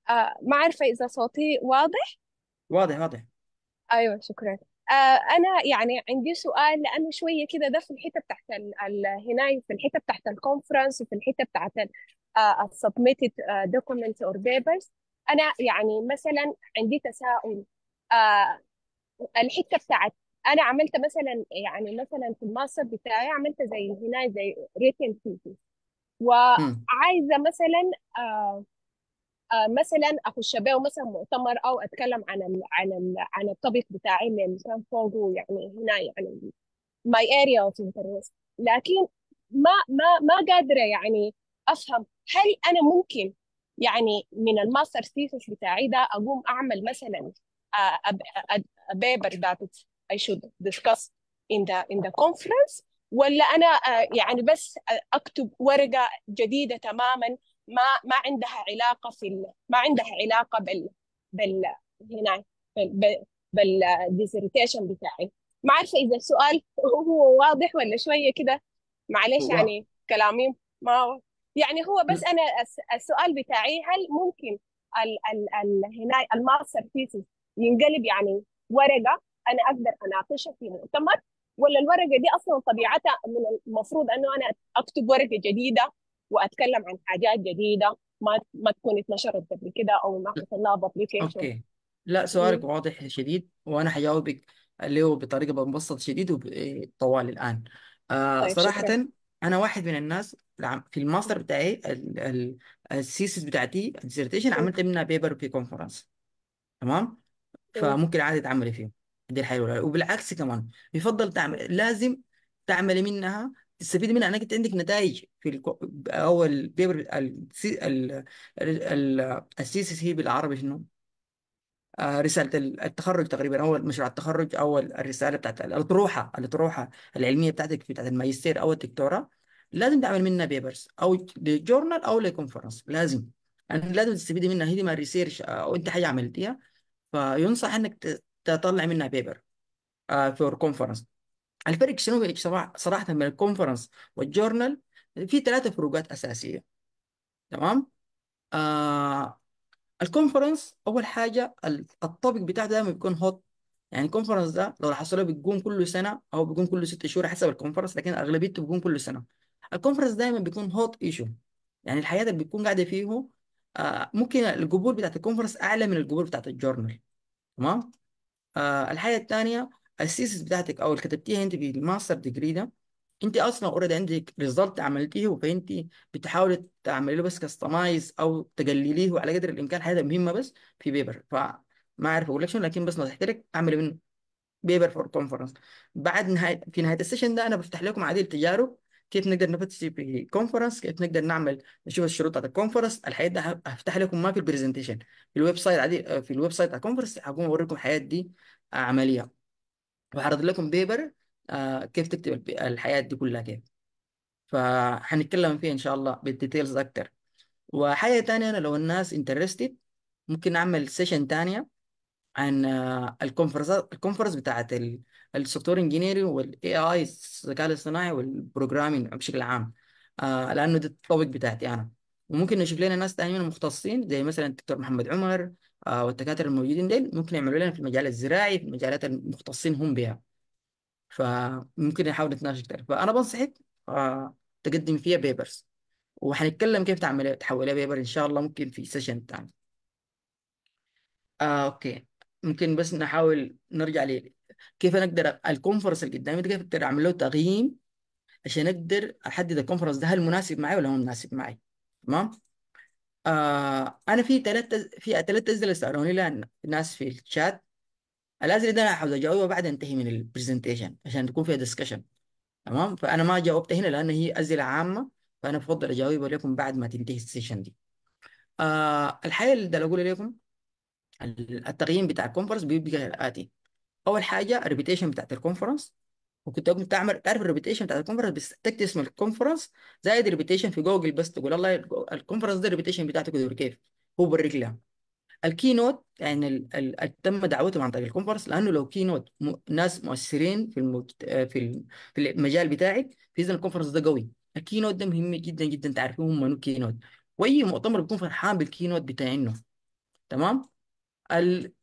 آه ما أعرف إذا صوتي واضح واضح واضح أيوة شكرا آه أنا يعني عندي سؤال لأنه شوية كده ده في الحتة بتاعت هنا في الحتة بتاعت الكونفرنس وفي الحتة بتاعت السبميتد دوكيومنتس أور بيبرز أنا يعني مثلا عندي تساؤل آه الحتة بتاعت أنا عملت مثلا يعني مثلا في الماستر بتاعي عملت زي هنا زي ريتن thesis وعايزه مثلا آه آه مثلا اخش بيه مثلا مؤتمر او اتكلم عن الـ عن الـ عن الطبيق بتاعي اللي كان فوقه يعني هنا يعني ماي اريا اوف انترست لكن ما ما ما قادره يعني افهم هل انا ممكن يعني من الماستر ثيسس بتاعي ده اقوم اعمل مثلا آه، بيبر a, a paper that ديسكاس ان ذا ان ذا كونفرنس ولا انا آه، يعني بس آه، اكتب ورقه جديده تماما ما ما عندها علاقه في ما عندها علاقه بال بال هنا بالديسرتيشن آه، بتاعي ما عارفه اذا السؤال هو واضح ولا شويه كده معلش يعني كلامي ما يعني هو بس انا السؤال بتاعي هل ممكن ال ال ال هنا الماستر ثيسيس ينقلب يعني ورقه انا اقدر اناقشها في مؤتمر ولا الورقه دي اصلا طبيعتها من المفروض انه انا اكتب ورقه جديده واتكلم عن حاجات جديده ما ما تكون اتنشرت قبل كده او ما حصل لها بابليكيشن اوكي لا سؤالك واضح شديد وانا حجاوبك اللي هو بطريقه مبسطه شديد وطوال إيه، الان آه طيب صراحه شكرا انا واحد من الناس في الماستر بتاعي السيسيس بتاعتي الديسرتيشن عملت منها بيبر في كونفرنس تمام فممكن عادي تعملي فيه دي الحياه الأولى. وبالعكس كمان يفضل تعمل لازم تعملي منها تستفيد منها انك انت عندك نتائج في الكو... او البيبر السي ال... ال... السي سي سي بالعربي شنو؟ آه رساله التخرج تقريبا او مشروع التخرج او الرساله بتاعت الاطروحه الاطروحه العلميه بتاعتك بتاعت الماجستير او الدكتوراه لازم تعمل منها بيبرز او لجورنال او لكونفرنس لازم يعني لازم تستفيدي منها هي دي ما ريسيرش آه، او انت حاجه عملتيها فينصح انك تطلع منها بيبر فور كونفرنس الفرق شنو صراحه بين الكونفرنس والجورنال في ثلاثه فروقات اساسيه تمام آه الكونفرنس اول حاجه الطبق بتاعته دايما بيكون هوت يعني الكونفرنس ده لو حصله بتقوم كل سنه او بيكون كل ست شهور حسب الكونفرنس لكن اغلبيته بيكون كل سنه الكونفرنس دايما بيكون هوت ايشو يعني الحياه اللي بتكون قاعده فيه آه ممكن القبول بتاعت الكونفرنس اعلى من القبول بتاعت الجورنال تمام آه الحاجه الثانيه السيسس بتاعتك او اللي كتبتيها انت بالماستر ديجري ده انت اصلا اوريدي عندك ريزلت عملتيه فانت بتحاولي تعملي له بس كاستمايز او تقلليه على قدر الامكان حاجه مهمه بس في بيبر فما اعرف اقول لك شنو لكن بس نصيحتي لك اعملي منه بيبر فور كونفرنس بعد نهايه في نهايه السيشن ده انا بفتح لكم عديد تجارب كيف نقدر نفتش في كونفرنس كيف نقدر نعمل نشوف الشروط بتاعت الكونفرنس الحاجات دي هفتح لكم ما في البرزنتيشن في الويب سايت عادي آه، في الويب سايت بتاع الكونفرنس هقوم اوريكم الحاجات دي آه، عمليه وهعرض لكم بيبر آه، كيف تكتب الحاجات دي كلها كيف فهنتكلم فيه ان شاء الله بالديتيلز اكتر وحاجه تانية انا لو الناس انترستد ممكن اعمل سيشن تانية عن الكونفرنس آه، الكونفرنس بتاعت السوفت انجينيرنج والاي اي الذكاء الاصطناعي والبروجرامينج بشكل عام آه، لانه ده التوبيك بتاعتي انا وممكن نشوف لنا ناس ثانيين مختصين زي مثلا الدكتور محمد عمر آه، والدكاتره الموجودين ديل ممكن يعملوا لنا في المجال الزراعي في المجالات المختصين هم بها فممكن نحاول نتناقش اكثر فانا بنصحك تقدم فيها بيبرز وحنتكلم كيف تعمل تحولها بيبر ان شاء الله ممكن في سيشن ثاني آه اوكي ممكن بس نحاول نرجع لي كيف انا اقدر الكونفرنس اللي قدامي كيف اقدر اعمل له تقييم عشان اقدر احدد الكونفرنس ده هل مناسب معي ولا هو مناسب معي تمام آه انا في ثلاث في ثلاث اسئله سالوني لها الناس في الشات الاسئله دي انا حاول اجاوبها بعد انتهي من البرزنتيشن عشان تكون فيها دسكشن تمام فانا ما جاوبت هنا لان هي اسئله عامه فانا بفضل اجاوبها لكم بعد ما تنتهي السيشن دي آه الحاجه اللي بدي اقولها لكم التقييم بتاع الكونفرنس بيبقى الاتي اول حاجه الريبيتيشن بتاعت الكونفرنس وكنت تعمل تعرف الريبيتيشن بتاعت الكونفرنس بس تكتب اسم الكونفرنس زائد الريبيتيشن في جوجل بس تقول والله الكونفرنس ده الريبيتيشن بتاعته كده كيف هو بيوريك لها الكي نوت يعني ال ال تم دعوتهم عن طريق الكونفرنس لانه لو كي نوت ناس مؤثرين في المجت... في في المجال بتاعك اذا الكونفرنس ده قوي الكي نوت ده مهم جدا جدا تعرفهم هم منو كي نوت واي مؤتمر بيكون فرحان بالكي نوت بتاعينه تمام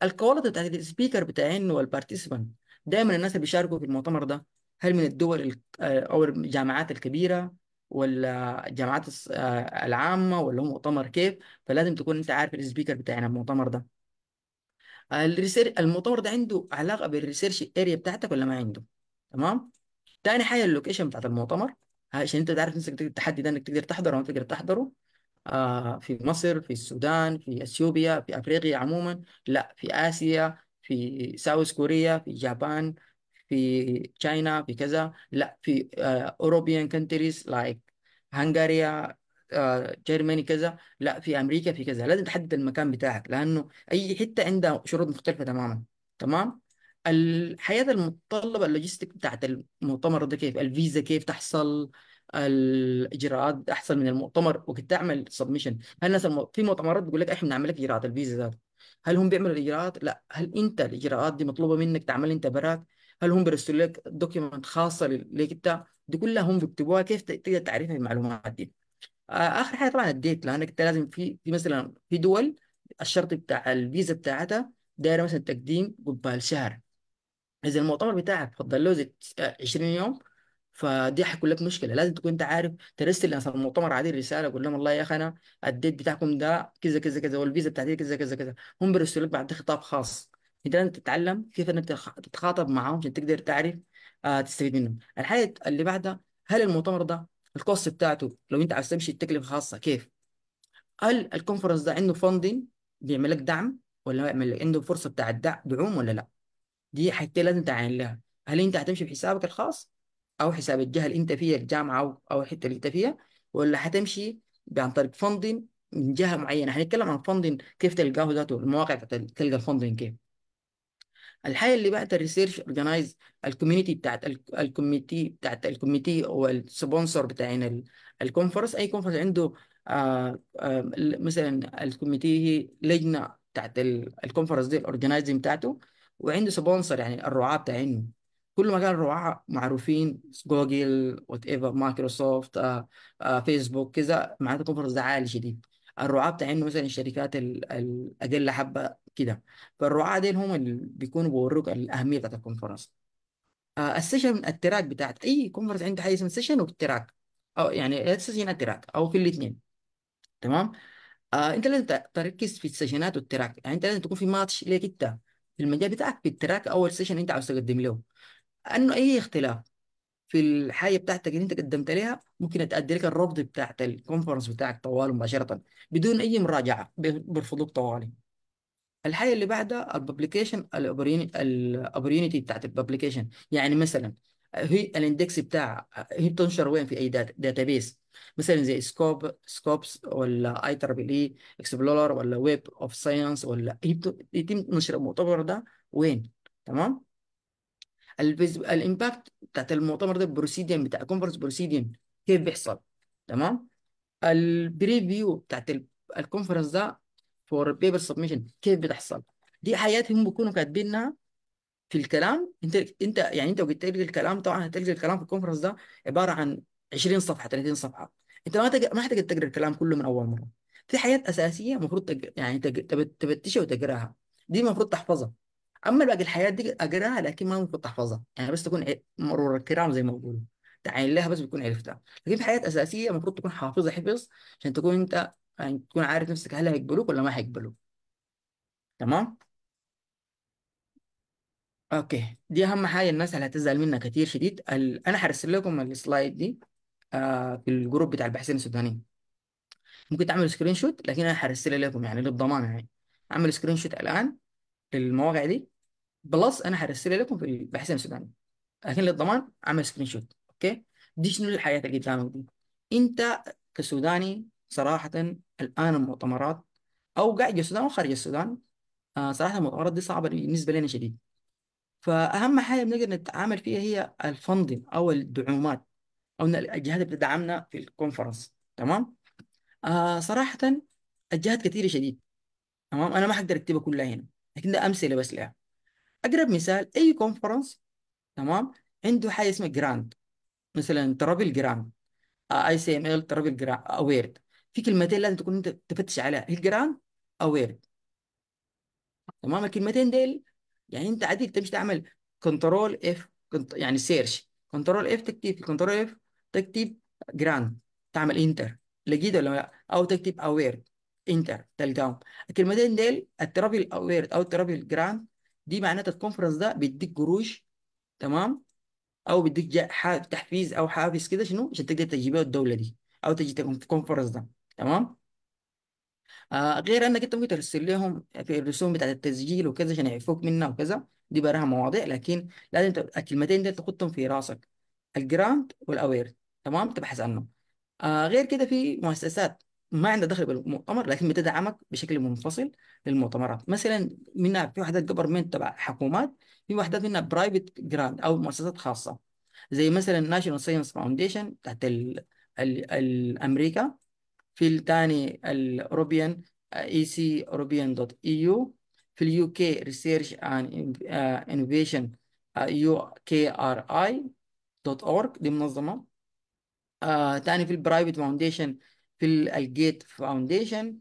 الكواليتي بتاعت السبيكر بتاعين والبارتيسيبنت دايما الناس اللي بيشاركوا في المؤتمر ده هل من الدول آه، او الجامعات الكبيره ولا الجامعات آه، العامه ولا هو مؤتمر كيف فلازم تكون انت عارف السبيكر بتاعنا المؤتمر ده الريسير المؤتمر ده عنده علاقه بالريسيرش اريا بتاعتك ولا ما عنده تمام تاني حاجه اللوكيشن بتاعت المؤتمر عشان انت تعرف نفسك التحدي ده انك تقدر تحضره او ما تقدر تحضره آه، في مصر في السودان في اثيوبيا في افريقيا عموما لا في اسيا في ساوث كوريا في جابان في تشاينا في كذا لا في آه، اوروبيان كونتريز لايك هنغاريا جيرماني كذا لا في امريكا في كذا لازم تحدد المكان بتاعك لانه اي حته عندها شروط مختلفه تماما تمام الحياه المتطلبه اللوجيستيك بتاعت المؤتمر ده كيف الفيزا كيف تحصل الاجراءات احسن من المؤتمر وقت تعمل سبمشن هل الناس المو... في مؤتمرات بيقول لك احنا بنعمل لك اجراءات الفيزا ذات هل هم بيعملوا الاجراءات؟ لا هل انت الاجراءات دي مطلوبه منك تعمل انت براك؟ هل هم بيرسلوا لك دوكيمنت خاصه ليك انت؟ دي كلها هم بيكتبوها كيف تقدر تعرف المعلومات دي؟ آه، اخر حاجه طبعا الديت لانك انت لازم في في مثلا في دول الشرط بتاع الفيزا بتاعتها دايره مثلا تقديم قبال شهر اذا المؤتمر بتاعك فضل له 20 آه، يوم فدي حيكون لك مشكله لازم تكون انت عارف ترسل لناس المؤتمر عادي رساله قول لهم والله يا اخي انا الديت بتاعكم ده كذا كذا كذا والفيزا بتاعتي كذا كذا كذا هم بيرسلوا لك بعد خطاب خاص انت لازم تتعلم كيف انك تتخاطب معاهم عشان تقدر تعرف آه تستفيد منهم الحاجه اللي بعدها هل المؤتمر ده الكوست بتاعته لو انت عايز تمشي التكلفه خاصه كيف هل الكونفرنس ده عنده فاندنج بيعمل لك دعم ولا يعمل عنده فرصه بتاع دعم ولا لا دي حاجتين لازم تعين لها هل انت هتمشي بحسابك الخاص او حساب الجهه اللي انت فيها الجامعه او او الحته اللي انت فيها ولا حتمشي عن طريق فندن من جهه معينه هنتكلم عن فندن كيف تلقاه ذاته المواقع تلقى الفندن كيف الحاجه اللي بعد الريسيرش اورجنايز الكوميونتي بتاعت الكوميتي بتاعت الكوميتي والسبونسر بتاعين الكونفرنس اي كونفرنس عنده آه، آه، مثلا الكوميتي هي لجنه بتاعت الكونفرنس دي الاورجنايزنج بتاعته وعنده سبونسر يعني الرعاه بتاعينه كل مجال الرعاة معروفين جوجل وات ايفر مايكروسوفت آه، آه، فيسبوك كذا معناته كونفرنس ده عالي شديد الرعاة بتاعينه مثلا الشركات الأقل حبة كده فالرعاة دي هم اللي بيكونوا بيوروك الأهمية بتاعت الكونفرنس آه، السيشن التراك بتاعت أي كونفرنس عندي حاجة اسمها سيشن والتراك أو يعني السيشن التراك أو في الاثنين تمام آه انت لازم تركز في السيشنات والتراك يعني انت لازم تكون في ماتش ليك انت في المجال بتاعك في التراك اول سيشن انت عاوز تقدم له انه اي اختلاف في الحاجه بتاعتك اللي انت قدمت لها ممكن تؤدي لك الرفض بتاعت الكونفرنس بتاعك طوال مباشره بدون اي مراجعه بيرفضوك طوالي الحاجه اللي بعدها الببليكيشن الاوبوريونيتي بتاعت الببليكيشن يعني مثلا هي الاندكس بتاع هي بتنشر وين في اي داتابيس مثلا زي سكوب سكوبس ولا اي تربل اي اكسبلورر ولا ويب اوف ساينس ولا يتم نشر المؤتمر ده وين تمام الامباكت بتاعت المؤتمر ده بروسيديان بتاع الكونفرنس بروسيديان كيف بيحصل تمام البريفيو بتاعت الكونفرنس ده فور بيبر سبميشن كيف بتحصل دي حاجات هم بيكونوا كاتبينها في الكلام انت انت يعني انت وقت تلقى الكلام طبعا هتلقي الكلام في الكونفرنس ده عباره عن 20 صفحه 30 صفحه انت ما ما هتقدر تقرا الكلام كله من اول مره في حاجات اساسيه المفروض يعني تبتشها تفتشها وتقراها دي المفروض تحفظها اما باقي الحياه دي اقراها لكن ما ممكن تحفظها يعني بس تكون مرور الكرام زي ما بيقولوا تعين لها بس بتكون عرفتها لكن في حاجات اساسيه المفروض تكون حافظها حفظ عشان تكون انت يعني تكون عارف نفسك هل هيقبلوك ولا ما هيقبلوك تمام اوكي دي اهم حاجه الناس اللي هتزعل منها كتير شديد ال... انا هرسل لكم السلايد دي آه في الجروب بتاع الباحثين السودانيين ممكن تعملوا سكرين شوت لكن انا هرسلها لكم يعني للضمان يعني اعمل سكرين شوت الان المواقع دي بلس انا هرسلها لكم في بحسن السوداني لكن للضمان عمل سكرين شوت اوكي دي شنو الحياه اللي قدامك دي انت كسوداني صراحه الان المؤتمرات او قاعد في السودان وخارج السودان آه صراحه المؤتمرات دي صعبه بالنسبه لنا شديد فاهم حاجه بنقدر نتعامل فيها هي الفندنج او الدعومات او الجهات اللي بتدعمنا في الكونفرنس تمام آه صراحه الجهات كثيره شديد تمام انا ما حقدر اكتبها كلها هنا لكن ده امثله بس لها اقرب مثال اي كونفرنس تمام عنده حاجه اسمها جراند مثلا ترابل جراند اي سي ام ال ترابل جراند اويرد في كلمتين لازم تكون انت تفتش عليها الجراند اويرد آه، تمام الكلمتين ديل يعني انت عادي تمشي تعمل كنترول اف يعني سيرش كنترول اف تكتب كنترول اف تكتب جراند تعمل انتر لقيت ولا لا او تكتب اويرد آه، انت تلقاهم الكلمتين ديل الترابي الاويرد او الترابي جراند دي معناتها الكونفرنس ده بيديك قروش تمام او بيديك تحفيز او حافز كده شنو عشان تقدر تجيبها الدوله دي او تجي الكونفرنس ده تمام آه غير انك انت ممكن ترسل لهم في الرسوم بتاعت التسجيل وكذا عشان يعرفوك منها وكذا دي براها مواضيع لكن لازم الكلمتين ديل تحطهم في راسك الجراند والاويرد تمام تبحث عنهم آه غير كده في مؤسسات ما عندها دخل بالمؤتمر لكن بتدعمك بشكل منفصل للمؤتمرات مثلا منها في وحدات جبرمنت تبع حكومات في وحدات منها برايفت جراند او مؤسسات خاصه زي مثلا ناشونال ساينس فاونديشن تحت ال ال الامريكا في الثاني الاوروبيان اي سي اوروبيان دوت اي يو في اليو كي ريسيرش اند انوفيشن يو كي ار اي دوت اورج دي منظمه ثاني آه في البرايفت فاونديشن في الجيت فاونديشن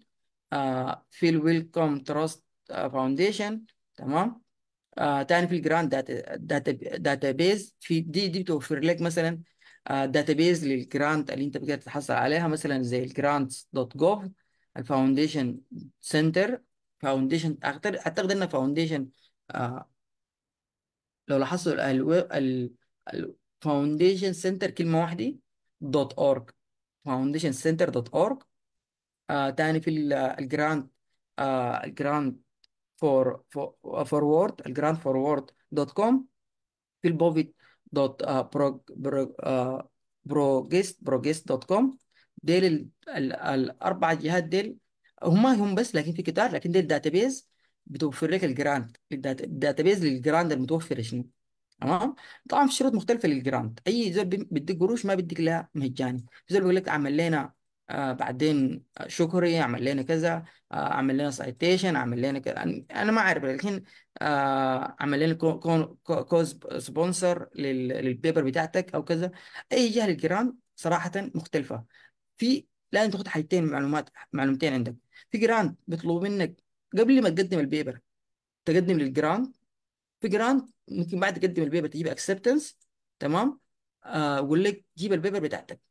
في الويلكم تراست فاونديشن تمام تاني في الجراند داتا داتا بيز في دي دي بتوفر لك مثلا داتا بيز للجراند اللي انت بتقدر تحصل عليها مثلا زي الجراند دوت جوف الفاونديشن سنتر فاونديشن اعتقد ان فاونديشن uh، لو لاحظتوا الفاونديشن سنتر كلمه واحده دوت اورج فاونديشن سنتر دوت اورج تاني في آه، الجراند آه، الجراند فور فور وورد آه، الجراند فور وورد دوت كوم في البوفيت دوت بروجيست بروجيست دوت كوم ديل الاربع جهات ديل هما هم بس لكن في كتار لكن ديل داتابيز بتوفر لك الجراند الداتابيز للجراند المتوفر شنو تمام طبعا في شروط مختلفه للجرانت اي زول بيديك قروش ما بيديك لها مجاني في زول بيقول لك اعمل لنا آه بعدين آه، شكري اعمل لنا كذا آه اعمل لنا سايتيشن اعمل لنا كذا انا ما عارف الحين آه اعمل لنا كوز سبونسر للبيبر بتاعتك او كذا اي جهه للجرانت صراحه مختلفه في لازم تاخد حاجتين معلومات معلومتين عندك في جرانت بيطلبوا منك قبل ما تقدم البيبر تقدم للجرانت في جراند ممكن بعد تقدم البيبر تجيب اكسبتنس تمام آه اقول لك جيب البيبر بتاعتك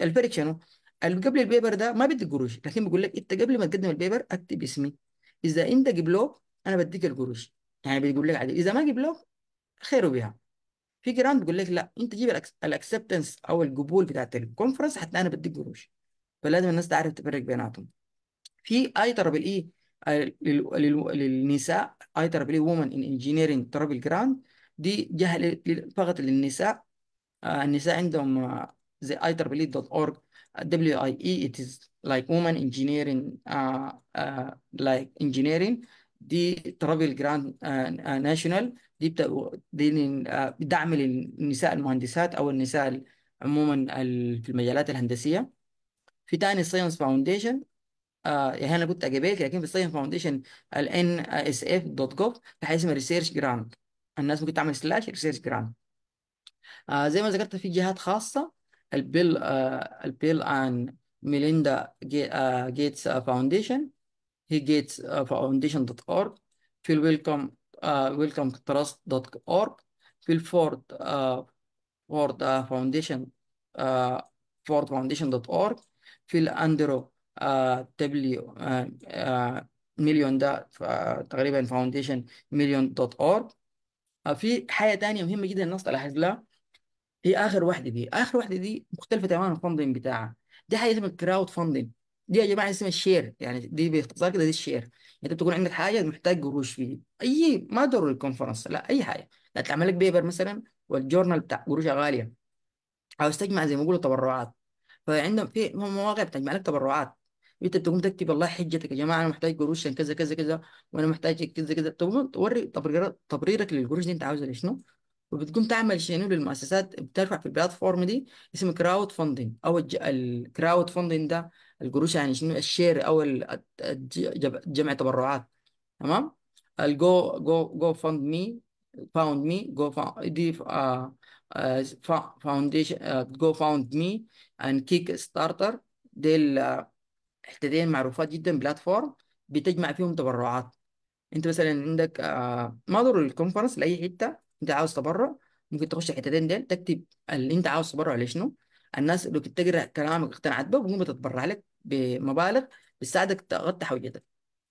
الفرق شنو؟ اللي قبل البيبر ده ما بدي قروش لكن بقول لك انت قبل ما تقدم البيبر اكتب اسمي اذا انت قبلوه انا بديك القروش يعني بيقول لك عادي اذا ما قبلوه خير بها في جراند بيقول لك لا انت جيب الاكسبتنس او القبول بتاعت الكونفرنس حتى انا بديك قروش فلازم الناس تعرف تفرق بيناتهم في اي ترى بالاي للنساء اي تربل وومن ان انجينيرنج ترابل جراند دي جهه فقط للنساء آه، النساء عندهم آه، زي اي تربل دوت اورج دبليو اي اي it is like women engineering uh, uh, دي ترابل جراند ناشونال دي بتا... للنساء المهندسات او النساء عموما في المجالات الهندسيه في تاني ساينس فاونديشن آه هنا يعني كنت اجابات لكن بتستخدم فاونديشن ال اف دوت جوف بحيث اسمها ريسيرش جراند الناس ممكن تعمل سلاش ريسيرش جراند آه زي ما ذكرت في جهات خاصة البيل آه البيل ان ميليندا جيتس فاونديشن هي جيتس فاونديشن دوت أورج في الويلكم ويلكم تراست دوت أورج في الفورد فورد فاونديشن فورد فاونديشن دوت أورج في الاندرو دبليو آه، آه، آه، مليون ده تقريبا فاونديشن مليون دوت اورج في حاجه ثانيه مهمه جدا الناس تلاحظ لها هي اخر واحده دي اخر واحده دي مختلفه تماما عن الفاندنج بتاعها دي حاجه اسمها كراود فاندنج دي يا جماعه اسمها الشير يعني دي باختصار كده دي الشير انت بتكون عندك حاجه محتاج قروش فيه اي ما ضروري الكونفرنس لا اي حاجه لا تعمل لك بيبر مثلا والجورنال بتاع قروشها غاليه او تجمع زي ما بيقولوا تبرعات فعندهم في مواقع بتجمع لك تبرعات انت تقوم تكتب الله حجتك يا جماعه انا محتاج قروش عشان كذا كذا كذا وانا محتاج كذا كذا تقوم توري تبريرك للقروش دي انت عاوزها لشنو وبتقوم تعمل شنو للمؤسسات بترفع في البلاتفورم دي اسمه كراود فاندنج او الكراود فاندنج ده القروش يعني شنو الشير او جمع تبرعات تمام الجو جو جو فاند مي فاوند مي جو دي فاونديشن جو فاوند مي اند كيك ستارتر دي حتتين معروفات جدا بلاتفورم بتجمع فيهم تبرعات انت مثلا عندك ما ضروري الكونفرنس لاي حته انت عاوز تبرع ممكن تخش الحتتين ديل تكتب اللي انت عاوز تبرع لشنو الناس اللي بتقرا كلامك اقتنعت به ممكن بتتبرع لك بمبالغ بتساعدك تغطي حوجتك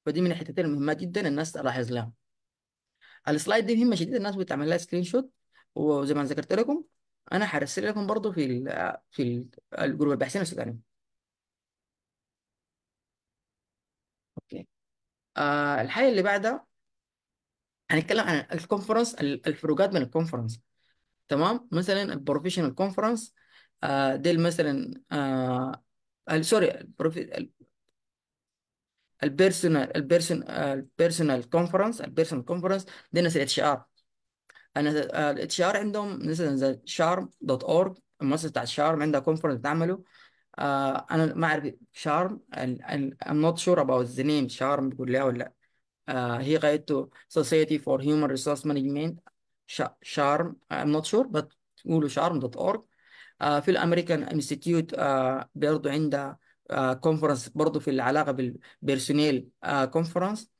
فدي من الحتتين المهمات جدا الناس تلاحظ لها السلايد دي مهمه شديد الناس بتعمل لها سكرين شوت وزي ما ذكرت لكم انا حرسل لكم برضو في الـ آه، في الجروب البحثين السوداني آه الحاجه اللي بعدها هنتكلم عن الكونفرنس الفروقات بين الكونفرنس تمام مثلا البروفيشنال كونفرنس آه ديل مثلا سوري البيرسونال البيرسونال البيرسونال كونفرنس البيرسونال كونفرنس دي ناس الاتش ار انا آه، الاتش ار عندهم مثلا زي شارم دوت اورج المؤسسه بتاعت شارم عندها كونفرنس بتعمله آه انا ما اعرف شارم ام نوت شور اباوت ذا نيم شارم بيقول لها ولا آه هي غايته Society for Human Resource Management شارم ام نوت شور بس قولوا شارم دوت اورج آه في الامريكان انستيتيوت آه برضه عندها آه كونفرنس برضه في العلاقه بالبيرسونيل آه كونفرنس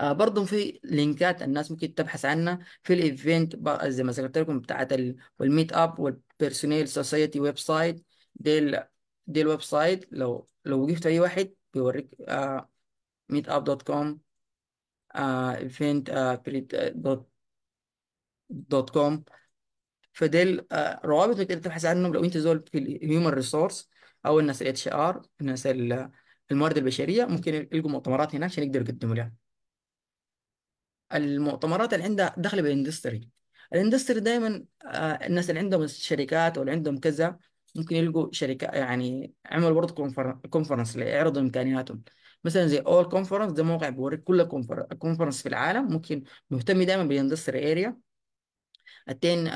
آه برضه في لينكات الناس ممكن تبحث عنها في الايفنت زي ما ذكرت لكم بتاعت الميت اب والبيرسونيل سوسايتي ويب سايت دي ال... دي الويب سايت لو لو وقفت اي واحد بيوريك ميت اب دوت كوم ايفنت دوت دوت كوم فدي الروابط اللي تقدر تبحث عنهم لو انت زول في الهيومن ريسورس او الناس الاتش ار الناس الموارد البشريه ممكن يلقوا مؤتمرات هناك عشان يقدروا يقدموا لها المؤتمرات اللي عندها دخل بالاندستري الاندستري دايما الناس اللي عندهم شركات او عندهم كذا ممكن يلقوا شركة يعني عملوا برضه كونفرنس ليعرضوا إمكانياتهم مثلا زي اول كونفرنس ده موقع بيوريك كل كونفرنس في العالم ممكن مهتم دايما بالاندستري اريا التين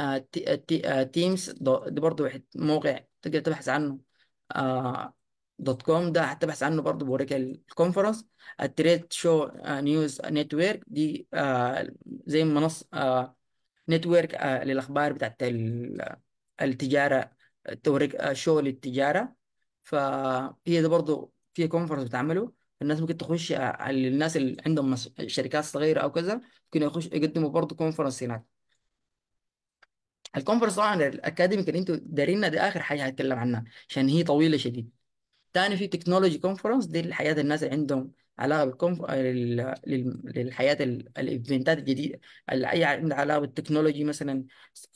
تيمز ده برضه موقع تقدر تبحث عنه دوت آه، كوم ده حتى تبحث عنه برضه بوريك الكونفرنس التريد شو نيوز نتورك دي آه، زي منصه آه، نتورك للاخبار بتاعت التجاره توريك آه، شو للتجاره فهي ده برضو في كونفرنس بتعمله الناس ممكن تخش آه، الناس اللي عندهم شركات صغيره او كذا ممكن يخش يقدموا برضو كونفرنس هناك الكونفرنس طبعا الاكاديميك اللي انتوا دارينا دي اخر حاجه هتكلم عنها عشان هي طويله شديد تاني في تكنولوجي كونفرنس دي الحاجات الناس اللي عندهم علاقه بالكم للحياه الايفنتات الجديده اي عندها علاقه بالتكنولوجي مثلا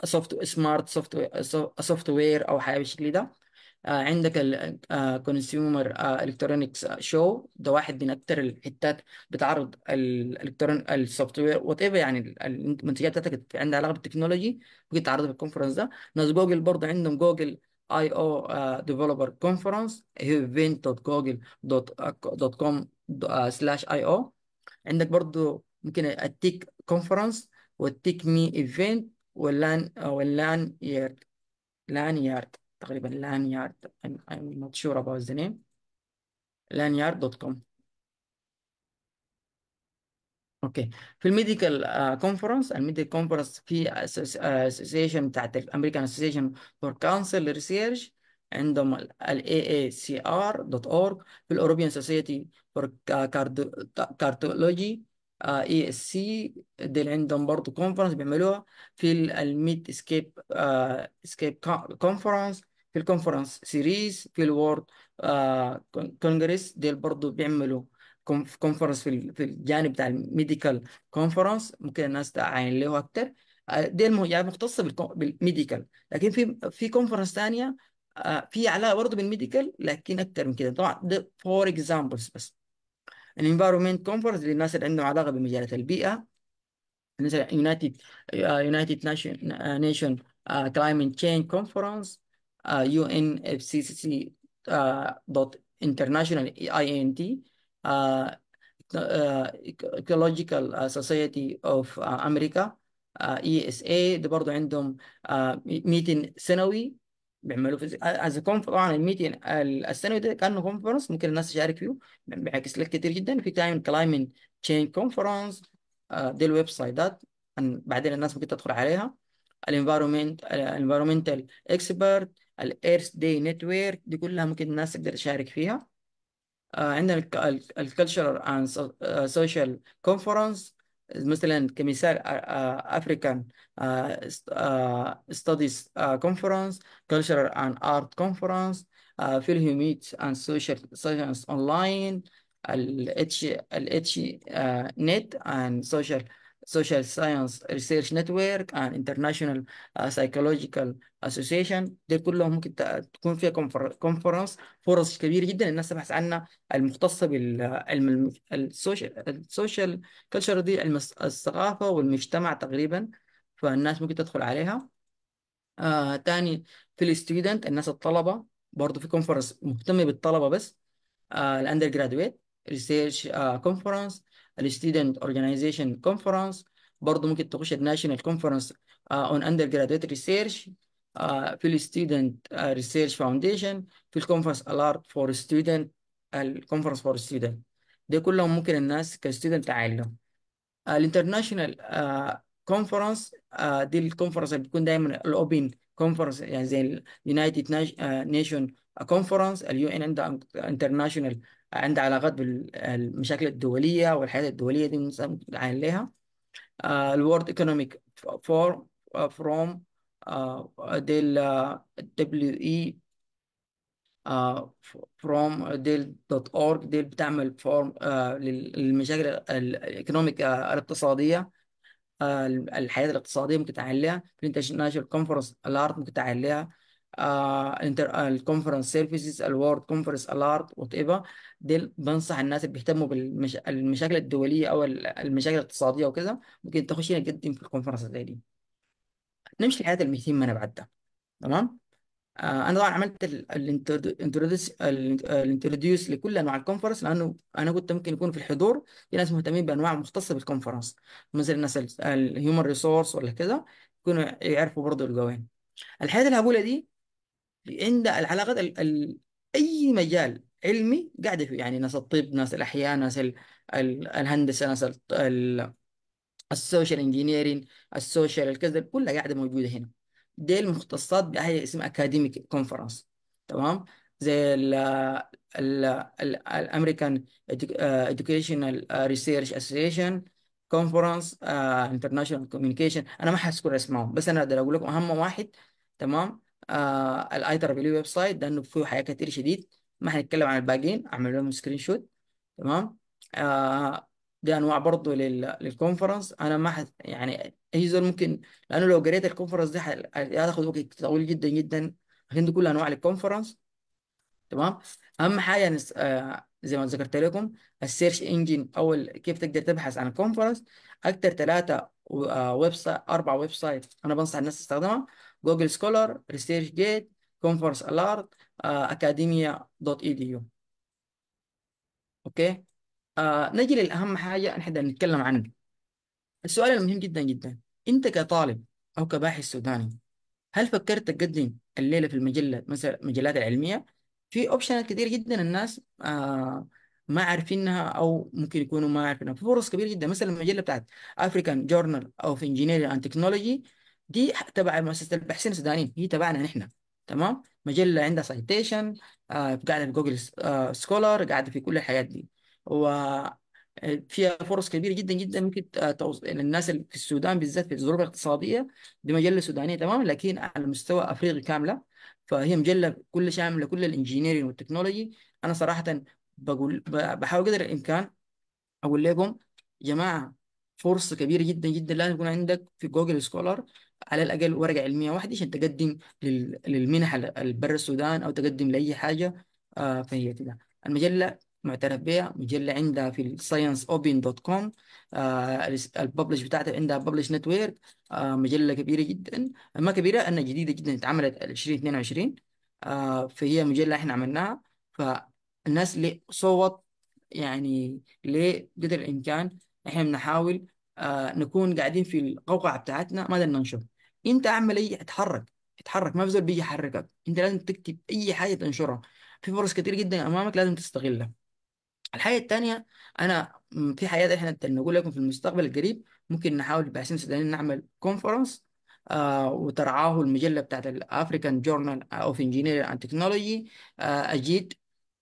سوفت سمارت سوفت سوفت وير او حاجه بالشكل ده آه، عندك الكونسيومر الكترونكس شو ده واحد من اكثر الحتات بتعرض الالكترون السوفت وير وات ايفر يعني المنتجات بتاعتك عندها علاقه بالتكنولوجي ممكن تعرضها في الكونفرنس ده ناس جوجل برضه عندهم جوجل اي او ديفلوبر كونفرنس ايفنت دوت جوجل دوت كوم سلاش اي او عندك برضو ممكن التيك كونفرنس والتيك مي ايفنت واللان واللان يارد لان يارد تقريبا لان يارد I'm not sure about the name يارد دوت كوم اوكي في الميديكال كونفرنس آه، الميديكال كونفرنس في آه، اسوسيشن بتاعت الامريكان اسوسيشن فور كانسر ريسيرش عندهم ال AACR.org في الأوروبيان سوسيتي فور كارتولوجي اي اس سي ديل عندهم برضه كونفرنس بيعملوها في الميد اسكيب اسكيب كونفرنس في الكونفرنس سيريز في الورد كونجرس آه، ديل برضه بيعملوا كونفرنس في في الجانب بتاع الميديكال كونفرنس ممكن الناس تعاين له اكتر آه، ديل يعني مختصه بالميديكال لكن في في كونفرنس ثانيه آه، في علاقه برضه بالميديكال لكن اكتر من كده طبعا ده فور اكزامبلز بس الانفايرمنت كونفرنس للناس اللي عندهم علاقه بمجالات البيئه مثلا يونايتد يونايتد نيشن نيشن كلايمت تشينج كونفرنس يو ان اف سي سي دوت انترناشونال اي ان تي ايكولوجيكال سوسايتي اوف امريكا اي اس اي ده برضه عندهم آه، ميتين سنوي بيعملوا في از طبعا الميتين السنوي دي كانه كونفرنس ممكن الناس تشارك فيه بيعكس لك كتير جدا في تايم كلايمنج تشين كونفرنس دي الويب سايتات بعدين الناس ممكن تدخل عليها الانفايرمنت الانفايرمنتال اكسبرت الايرث دي نتورك دي كلها ممكن الناس تقدر تشارك فيها آه، عندنا الكالتشر اند سوشيال كونفرنس مثلا كمثال African Studies Conference Cultural and Art Conference في الهيوميت and Social Science Online الاتش الاتش نت and Social social science research network and international uh, psychological association دي كلهم ممكن تكون فيها كونفرنس فرص كبيره جدا الناس تبحث عنها المختصه بالعلم السوشيال السوشيال كلتشر دي علم الثقافه والمجتمع تقريبا فالناس ممكن تدخل عليها آه تاني في الستودنت الناس الطلبه برضه في كونفرنس مهتمه بالطلبه بس الاندر جرادويت ريسيرش كونفرنس الستودنت اورجانيزيشن كونفرنس برضه ممكن تخش الناشونال كونفرنس اون اندر جرادويت ريسيرش في الستودنت ريسيرش فاونديشن في الكونفرنس الارت فور ستودنت الكونفرنس فور ستودنت ده كلهم ممكن الناس كستودنت تعلم uh, الانترناشونال كونفرنس uh, uh, دي الكونفرنس اللي بتكون دايما الاوبن كونفرنس يعني زي اليونايتد نيشن كونفرنس اليو ان انترناشونال عندها علاقات بالمشاكل الدولية والحياة الدولية دي عين لها آه، الورد ايكونوميك فور آه، فروم آه، ديل دبليو اي فروم ديل دوت اورج ديل بتعمل فورم للمشاكل الايكونوميك الاقتصادية الحياة الاقتصادية ممكن تعليها لها في الانترناشونال كونفرنس الارت ممكن تعليها لها الكونفرنس سيرفيسز الوورد كونفرنس الارت وات ايفر دي بنصح الناس اللي بيهتموا بالمشاكل الدوليه او المشاكل الاقتصاديه وكذا ممكن تخش هنا تقدم في الكونفرنس زي دي نمشي لحياه المهتمين انا بعدها تمام آه انا طبعا عملت الانتروديوس الانتروديوس لكل انواع الكونفرنس لانه انا قلت ممكن يكون في الحضور في ناس مهتمين بانواع مختصه بالكونفرنس مثل الناس الهيومن ريسورس ولا كذا يكونوا يعرفوا برضه القوانين الحاجات الهبوله دي عند العلاقات ال... ال... اي مجال علمي قاعده فيه يعني ناس الطب ناس الاحياء ناس ال... ال... الهندسه ناس ال... ال... السوشيال انجينيرين السوشيال الكذا كلها قاعده موجوده هنا دي المختصات بحاجه اسمها اكاديميك كونفرنس تمام زي ال الامريكان آه، educational ريسيرش association كونفرنس انترناشونال كوميونيكيشن انا ما حذكر اسمائهم بس انا اقدر اقول لكم اهم واحد تمام آه الاي دبليو ويب سايت لانه فيه حاجات كتير شديد ما هنتكلم عن الباقيين اعمل لهم سكرين شوت تمام آه دي انواع برضه للكونفرنس انا ما حت... يعني اي زول ممكن لانه لو قريت الكونفرنس دي هتاخد وقت طويل جدا جدا عشان دي كل انواع الكونفرنس تمام اهم حاجه نس... آه زي ما ذكرت لكم السيرش انجن او كيف تقدر تبحث عن الكونفرنس اكثر ثلاثه ويب سايت اربع ويب سايت انا بنصح الناس تستخدمها جوجل سكولر ريسيرش جيت كونفرنس الارت اكاديميا دوت اي دي يو اوكي آه نجي للاهم حاجه نحن نتكلم عنه السؤال المهم جدا جدا انت كطالب او كباحث سوداني هل فكرت تقدم الليله في المجله مثلا المجلات العلميه في اوبشنات كثير جدا الناس آه ما عارفينها او ممكن يكونوا ما عارفينها في فرص كبيره جدا مثلا المجله بتاعت افريكان جورنال اوف انجينيرنج اند تكنولوجي دي تبع مؤسسه البحثين السودانيين هي تبعنا نحن تمام مجله عندها سايتيشن آه، قاعده في جوجل سكولر آه، قاعده في كل الحاجات دي و آه، فيها فرص كبيره جدا جدا ممكن توصل للناس في السودان بالذات في الظروف الاقتصاديه دي مجله سودانيه تمام لكن على مستوى افريقي كامله فهي مجله كل شامله كل الانجينيرنج والتكنولوجي انا صراحه بقول بحاول قدر الامكان اقول لكم يا جماعه فرصه كبيره جدا جدا لازم يكون عندك في جوجل سكولر على الاقل ورقه علميه واحده عشان تقدم للمنح البر السودان او تقدم لاي حاجه آه، فهي كده المجله معترف بها مجلة عندها في الساينس اوبن دوت كوم الببلش بتاعتها عندها ببلش نتورك آه، مجلة كبيرة جدا ما كبيرة انها جديدة جدا اتعملت 2022 آه، فهي مجلة احنا عملناها فالناس اللي صوت يعني ليه قدر الامكان احنا بنحاول آه، نكون قاعدين في القوقعه بتاعتنا ما قدرنا ننشر انت اعمل اي اتحرك اتحرك ما في زول بيجي يحركك انت لازم تكتب اي حاجه تنشرها في فرص كتير جدا امامك لازم تستغلها الحاجه الثانيه انا في حاجات احنا نقول لكم في المستقبل القريب ممكن نحاول باحسن سودانيين نعمل كونفرنس آه وترعاه المجله بتاعت الافريكان جورنال اوف انجينير اند تكنولوجي اجيت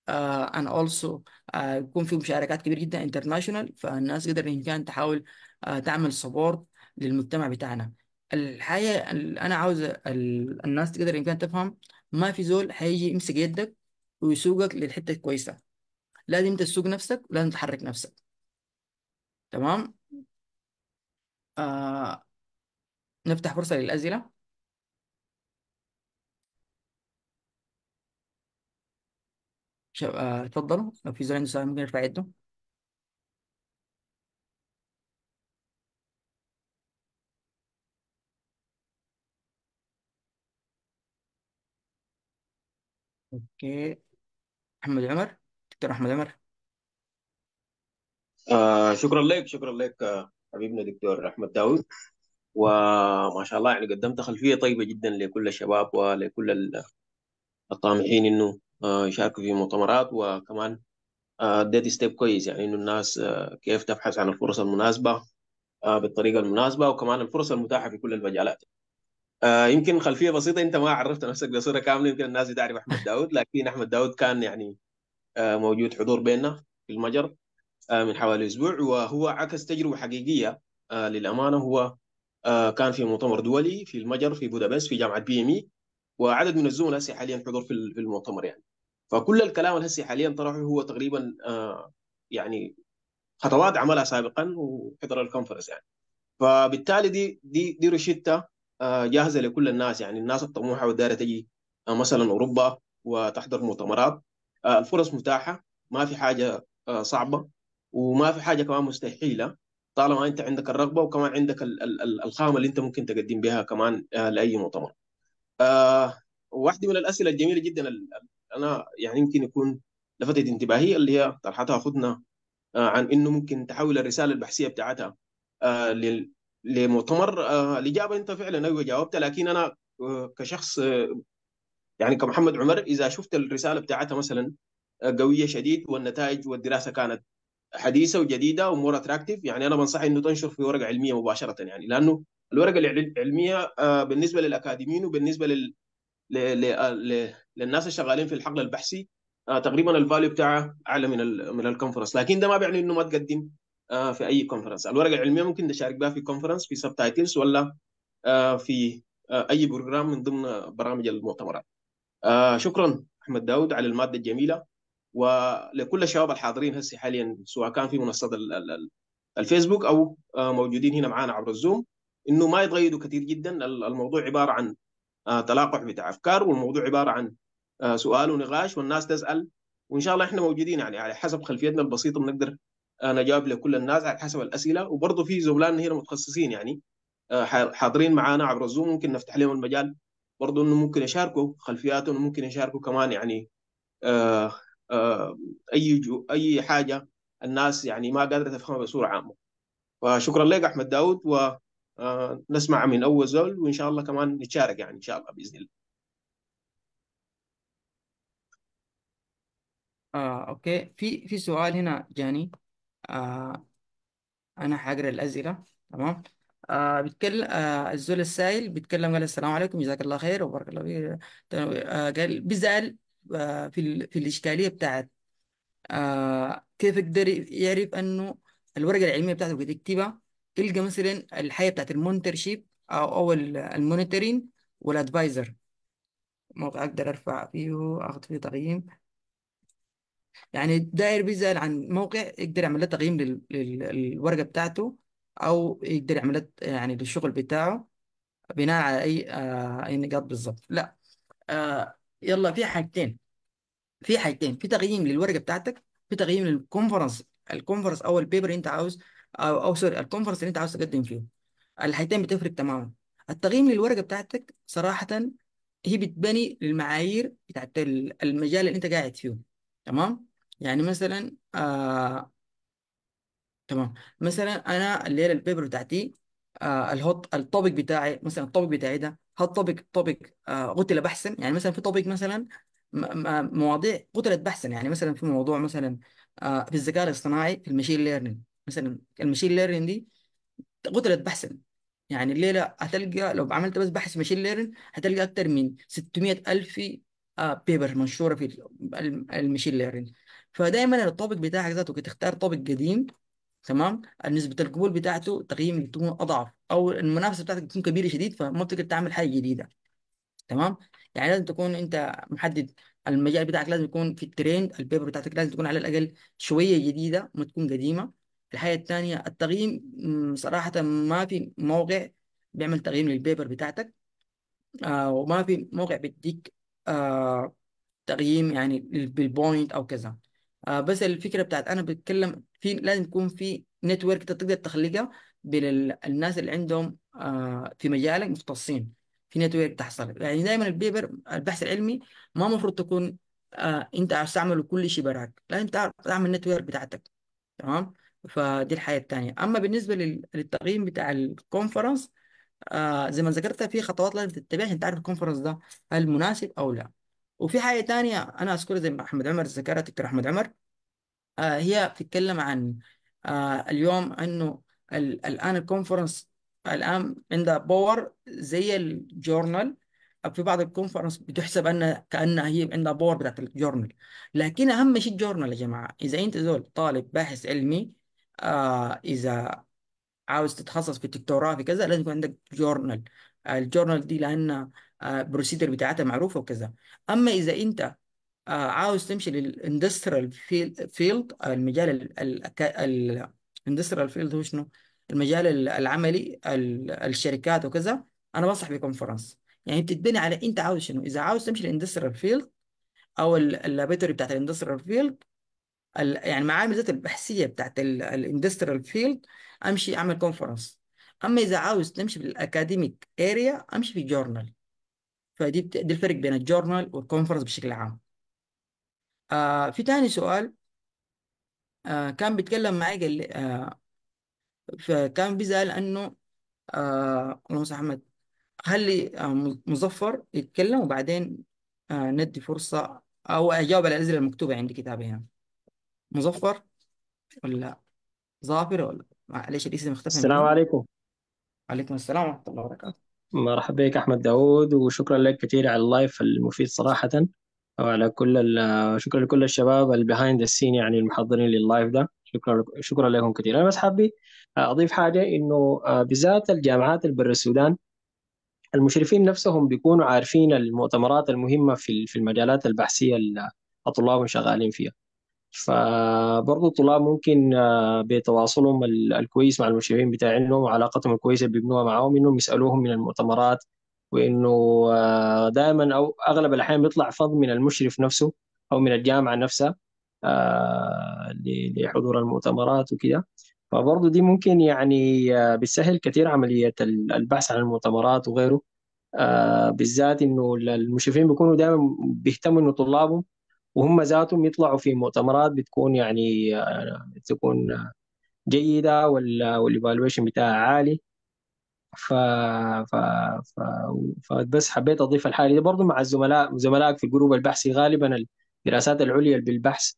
اند اولسو يكون في مشاركات كبيره جدا انترناشونال فالناس قدر ان كان تحاول تعمل آه، سبورت للمجتمع بتاعنا الحقيقة اللي أنا عاوز الناس تقدر إن كانت تفهم ما في زول هيجي يمسك يدك ويسوقك للحتة الكويسة لازم أنت تسوق نفسك ولازم تحرك نفسك تمام آه نفتح فرصة للأسئلة شب- آه، اتفضلوا لو في زول عنده سؤال ممكن يرفع يده اوكي احمد عمر دكتور احمد عمر آه شكرا لك شكرا لك آه، حبيبنا دكتور احمد داوود وما شاء الله يعني قدمت خلفيه طيبه جدا لكل الشباب ولكل الطامحين انه آه، يشاركوا في مؤتمرات وكمان آه، اديت ستيب كويس يعني انه الناس كيف تبحث عن الفرص المناسبه بالطريقه المناسبه وكمان الفرص المتاحه في كل المجالات آه يمكن خلفيه بسيطه انت ما عرفت نفسك بصوره كامله يمكن الناس تعرف احمد داود لكن احمد داود كان يعني آه موجود حضور بيننا في المجر آه من حوالي اسبوع وهو عكس تجربه حقيقيه آه للامانه هو آه كان في مؤتمر دولي في المجر في بودابست في جامعه بي ام اي وعدد من الزملاء هسه حاليا حضور في المؤتمر يعني فكل الكلام اللي هسه حاليا طرحه هو تقريبا آه يعني خطوات عملها سابقا وحضر الكونفرنس يعني فبالتالي دي دي دي روشته آه، جاهزه لكل الناس يعني الناس الطموحه والدارة تجي آه، مثلا اوروبا وتحضر مؤتمرات آه، الفرص متاحه ما في حاجه صعبه وما في حاجه كمان مستحيله طالما انت عندك الرغبه وكمان عندك الخامه اللي انت ممكن تقدم بها كمان لاي مؤتمر. واحده من الاسئله الجميله جدا انا يعني يمكن يكون لفتت انتباهي اللي هي طرحتها اخذنا عن انه ممكن تحول الرساله البحثيه بتاعتها لمؤتمر آه، الاجابه انت فعلا ايوه جاوبتها لكن انا آه، كشخص آه، يعني كمحمد عمر اذا شفت الرساله بتاعتها مثلا قويه شديد والنتائج والدراسه كانت حديثه وجديده ومور اتراكتيف يعني انا بنصح انه تنشر في ورقه علميه مباشره يعني لانه الورقه العلميه بالنسبه للاكاديميين وبالنسبه لل... ل... ل... للناس الشغالين في الحقل البحثي تقريبا الفاليو بتاعها اعلى من ال... من الكونفرنس لكن ده ما بيعني انه ما تقدم آه، في اي كونفرنس الورقه العلميه ممكن تشارك بها في كونفرنس في سب تايتلز ولا آه، في آه، اي بروجرام من ضمن برامج المؤتمرات شكرا احمد داود على الماده الجميله ولكل الشباب الحاضرين هسه حاليا سواء كان في منصه الفيسبوك او موجودين هنا معانا عبر الزوم انه ما يتغيدوا كثير جدا الموضوع عباره عن تلاقح بتاع افكار والموضوع عباره عن سؤال ونقاش والناس تسال وان شاء الله احنا موجودين يعني على حسب خلفيتنا البسيطه بنقدر انا جاوب لكل الناس على حسب الاسئله وبرضه في زملائنا هنا متخصصين يعني آه، حاضرين معانا عبر الزوم ممكن نفتح لهم المجال برضه انه ممكن يشاركوا خلفياتهم ممكن يشاركوا كمان يعني آه، آه، اي جو اي حاجه الناس يعني ما قادره تفهمها بصوره عامه فشكرا لك احمد داود ونسمع من اول زول وان شاء الله كمان نتشارك يعني ان شاء الله باذن الله آه، اوكي في في سؤال هنا جاني آه انا هجري الاسئله تمام آه بيتكلم آه الزول السائل بيتكلم قال السلام عليكم جزاك الله خير وبارك الله فيك آه قال بيسال آه في في الاشكاليه بتاعت آه كيف يقدر يعرف انه الورقه العلميه بتاعته بتكتبها تكتبها يلقى مثلا الحياة بتاعت المونترشيب او او المونيترين والادفايزر موقع اقدر ارفع فيه اخذ فيه تقييم يعني داير بيسال عن موقع يقدر يعمل له تقييم للورقه بتاعته او يقدر يعمل له يعني للشغل بتاعه بناء على اي آه، اي نقاط بالظبط لا آه، يلا في حاجتين في حاجتين في تقييم للورقه بتاعتك في تقييم للكونفرنس الكونفرنس او البيبر انت عاوز او او سوري الكونفرنس اللي انت عاوز تقدم فيه الحاجتين بتفرق تماما التقييم للورقه بتاعتك صراحه هي بتبني المعايير بتاعت المجال اللي انت قاعد فيه تمام يعني مثلا آه تمام مثلا انا الليله البيبر بتاعتي آه الهوت التوبيك بتاعي مثلا التوبيك بتاعي ده هوت توبيك آه قتل بحثا يعني مثلا في توبيك مثلا مواضيع قتلت بحثا يعني مثلا في موضوع مثلا آه في الذكاء الاصطناعي في المشين ليرنينج مثلا المشين ليرنينج دي قتلت بحثا يعني الليله هتلقى لو عملت بس بحث ماشين ليرن هتلقى اكتر من 600 الف بيبر آه، منشوره في المشين ليرنينج فدائما الطابق بتاعك ذاته تختار طابق قديم تمام نسبه القبول بتاعته تقييم تكون اضعف او المنافسه بتاعتك تكون كبيره شديد فما بتقدر تعمل حاجه جديده تمام يعني لازم تكون انت محدد المجال بتاعك لازم يكون في الترند البيبر بتاعتك لازم تكون على الاقل شويه جديده ما تكون قديمه الحاجه الثانيه التقييم صراحه ما في موقع بيعمل تقييم للبيبر بتاعتك آه وما في موقع بيديك آه، تقييم يعني بالبوينت او كذا آه بس الفكره بتاعت انا بتكلم في لازم يكون في نتورك تقدر تخلقها بين الناس اللي عندهم آه في مجالك مختصين في نتورك تحصل يعني دائما البيبر البحث العلمي ما المفروض تكون آه انت عايز تعمل كل شيء براك لازم تعرف تعمل نتورك بتاعتك تمام فدي الحياه الثانيه اما بالنسبه للتقييم بتاع الكونفرنس آه زي ما ذكرت في خطوات لازم تتبعها عشان تعرف الكونفرنس ده هل مناسب او لا وفي حاجه تانية انا اذكر زي ما احمد عمر ذكرها دكتور احمد عمر آه هي بتتكلم عن آه اليوم انه الان الكونفرنس الان عندها باور زي الجورنال في بعض الكونفرنس بتحسب انها كانها هي عندها باور بتاعت الجورنال لكن اهم شيء الجورنال يا جماعه اذا انت زول طالب باحث علمي آه اذا عاوز تتخصص في الدكتوراه في كذا لازم يكون عندك جورنال آه، الجورنال دي لان البروسيدر آه، بتاعتها معروفه وكذا اما اذا انت آه، عاوز تمشي للاندستريال فيلد المجال الاندستريال فيلد هو شنو المجال العملي الشركات وكذا انا بنصح بكونفرنس يعني بتتبني على انت عاوز شنو اذا عاوز تمشي للاندستريال فيلد او اللابيتوري بتاعت الاندستريال فيلد يعني معامل ذات البحثيه بتاعت الاندستريال فيلد امشي اعمل كونفرنس اما اذا عاوز تمشي في الاكاديميك اريا امشي في جورنال فدي بت... دي الفرق بين الجورنال والكونفرنس بشكل عام آه في تاني سؤال آه كان بيتكلم معي قال لي آه فكان بيسأل انه آه اللهم صل احمد هل آه، مظفر يتكلم وبعدين آه، ندي فرصة او اجاوب على الاسئلة المكتوبة عندي كتابي هنا مظفر ولا ظافر ولا معلش الاسم اختفى من السلام بالي عليكم وعليكم السلام ورحمة الله وبركاته مرحبا بك أحمد داوود وشكرا لك كثير على اللايف المفيد صراحة وعلى كل شكرا لكل الشباب البيهايند السين يعني المحضرين لللايف ده شكرا شكرا لهم كثير أنا بس حابي آه، أضيف حاجة إنه بذات آه، بالذات الجامعات اللي برا السودان المشرفين نفسهم بيكونوا عارفين المؤتمرات المهمة في في المجالات البحثية اللي الطلاب شغالين فيها فبرضه الطلاب ممكن آه، بتواصلهم الكويس مع المشرفين بتاعهم وعلاقتهم الكويسه اللي بيبنوها معاهم انهم يسالوهم من المؤتمرات وانه آه، دائما او اغلب الاحيان بيطلع فضل من المشرف نفسه او من الجامعه نفسها آه، لحضور المؤتمرات وكده فبرضه دي ممكن يعني بتسهل كثير عمليه البحث عن المؤتمرات وغيره بالذات انه المشرفين بيكونوا دائما بيهتموا انه طلابهم وهم ذاتهم يطلعوا في مؤتمرات بتكون يعني تكون جيده والايفالويشن بتاعها عالي ف... ف... ف... فبس حبيت اضيف الحاله دي برضه مع الزملاء زملائك في الجروب البحثي غالبا الدراسات العليا بالبحث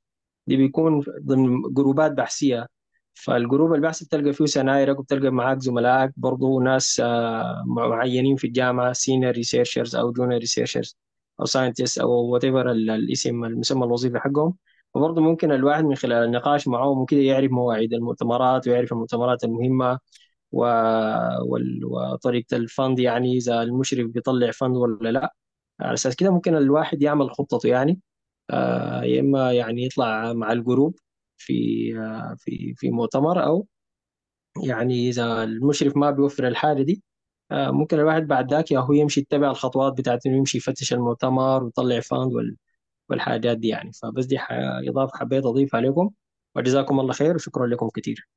دي بيكون ضمن جروبات بحثيه فالجروب البحثي بتلقى فيه سنايرك وبتلقى معاك زملائك برضه ناس آه، معينين في الجامعه سينيور ريسيرشرز او جونيور ريسيرشرز او ساينتست او وات ايفر الاسم المسمى الوظيفي حقهم وبرضه ممكن الواحد من خلال النقاش معهم وكده يعرف مواعيد المؤتمرات ويعرف المؤتمرات المهمه و... وال... وطريقه الفند يعني اذا المشرف بيطلع فند ولا لا على اساس كده ممكن الواحد يعمل خطته يعني آه يا اما يعني يطلع مع الجروب في آه في في مؤتمر او يعني اذا المشرف ما بيوفر الحاجه دي آه، ممكن الواحد بعد ذاك يا هو يمشي يتبع الخطوات بتاعت انه يمشي يفتش المؤتمر ويطلع فاند والحاجات دي يعني فبس دي اضافه حبيت اضيفها لكم وجزاكم الله خير وشكرا لكم كثير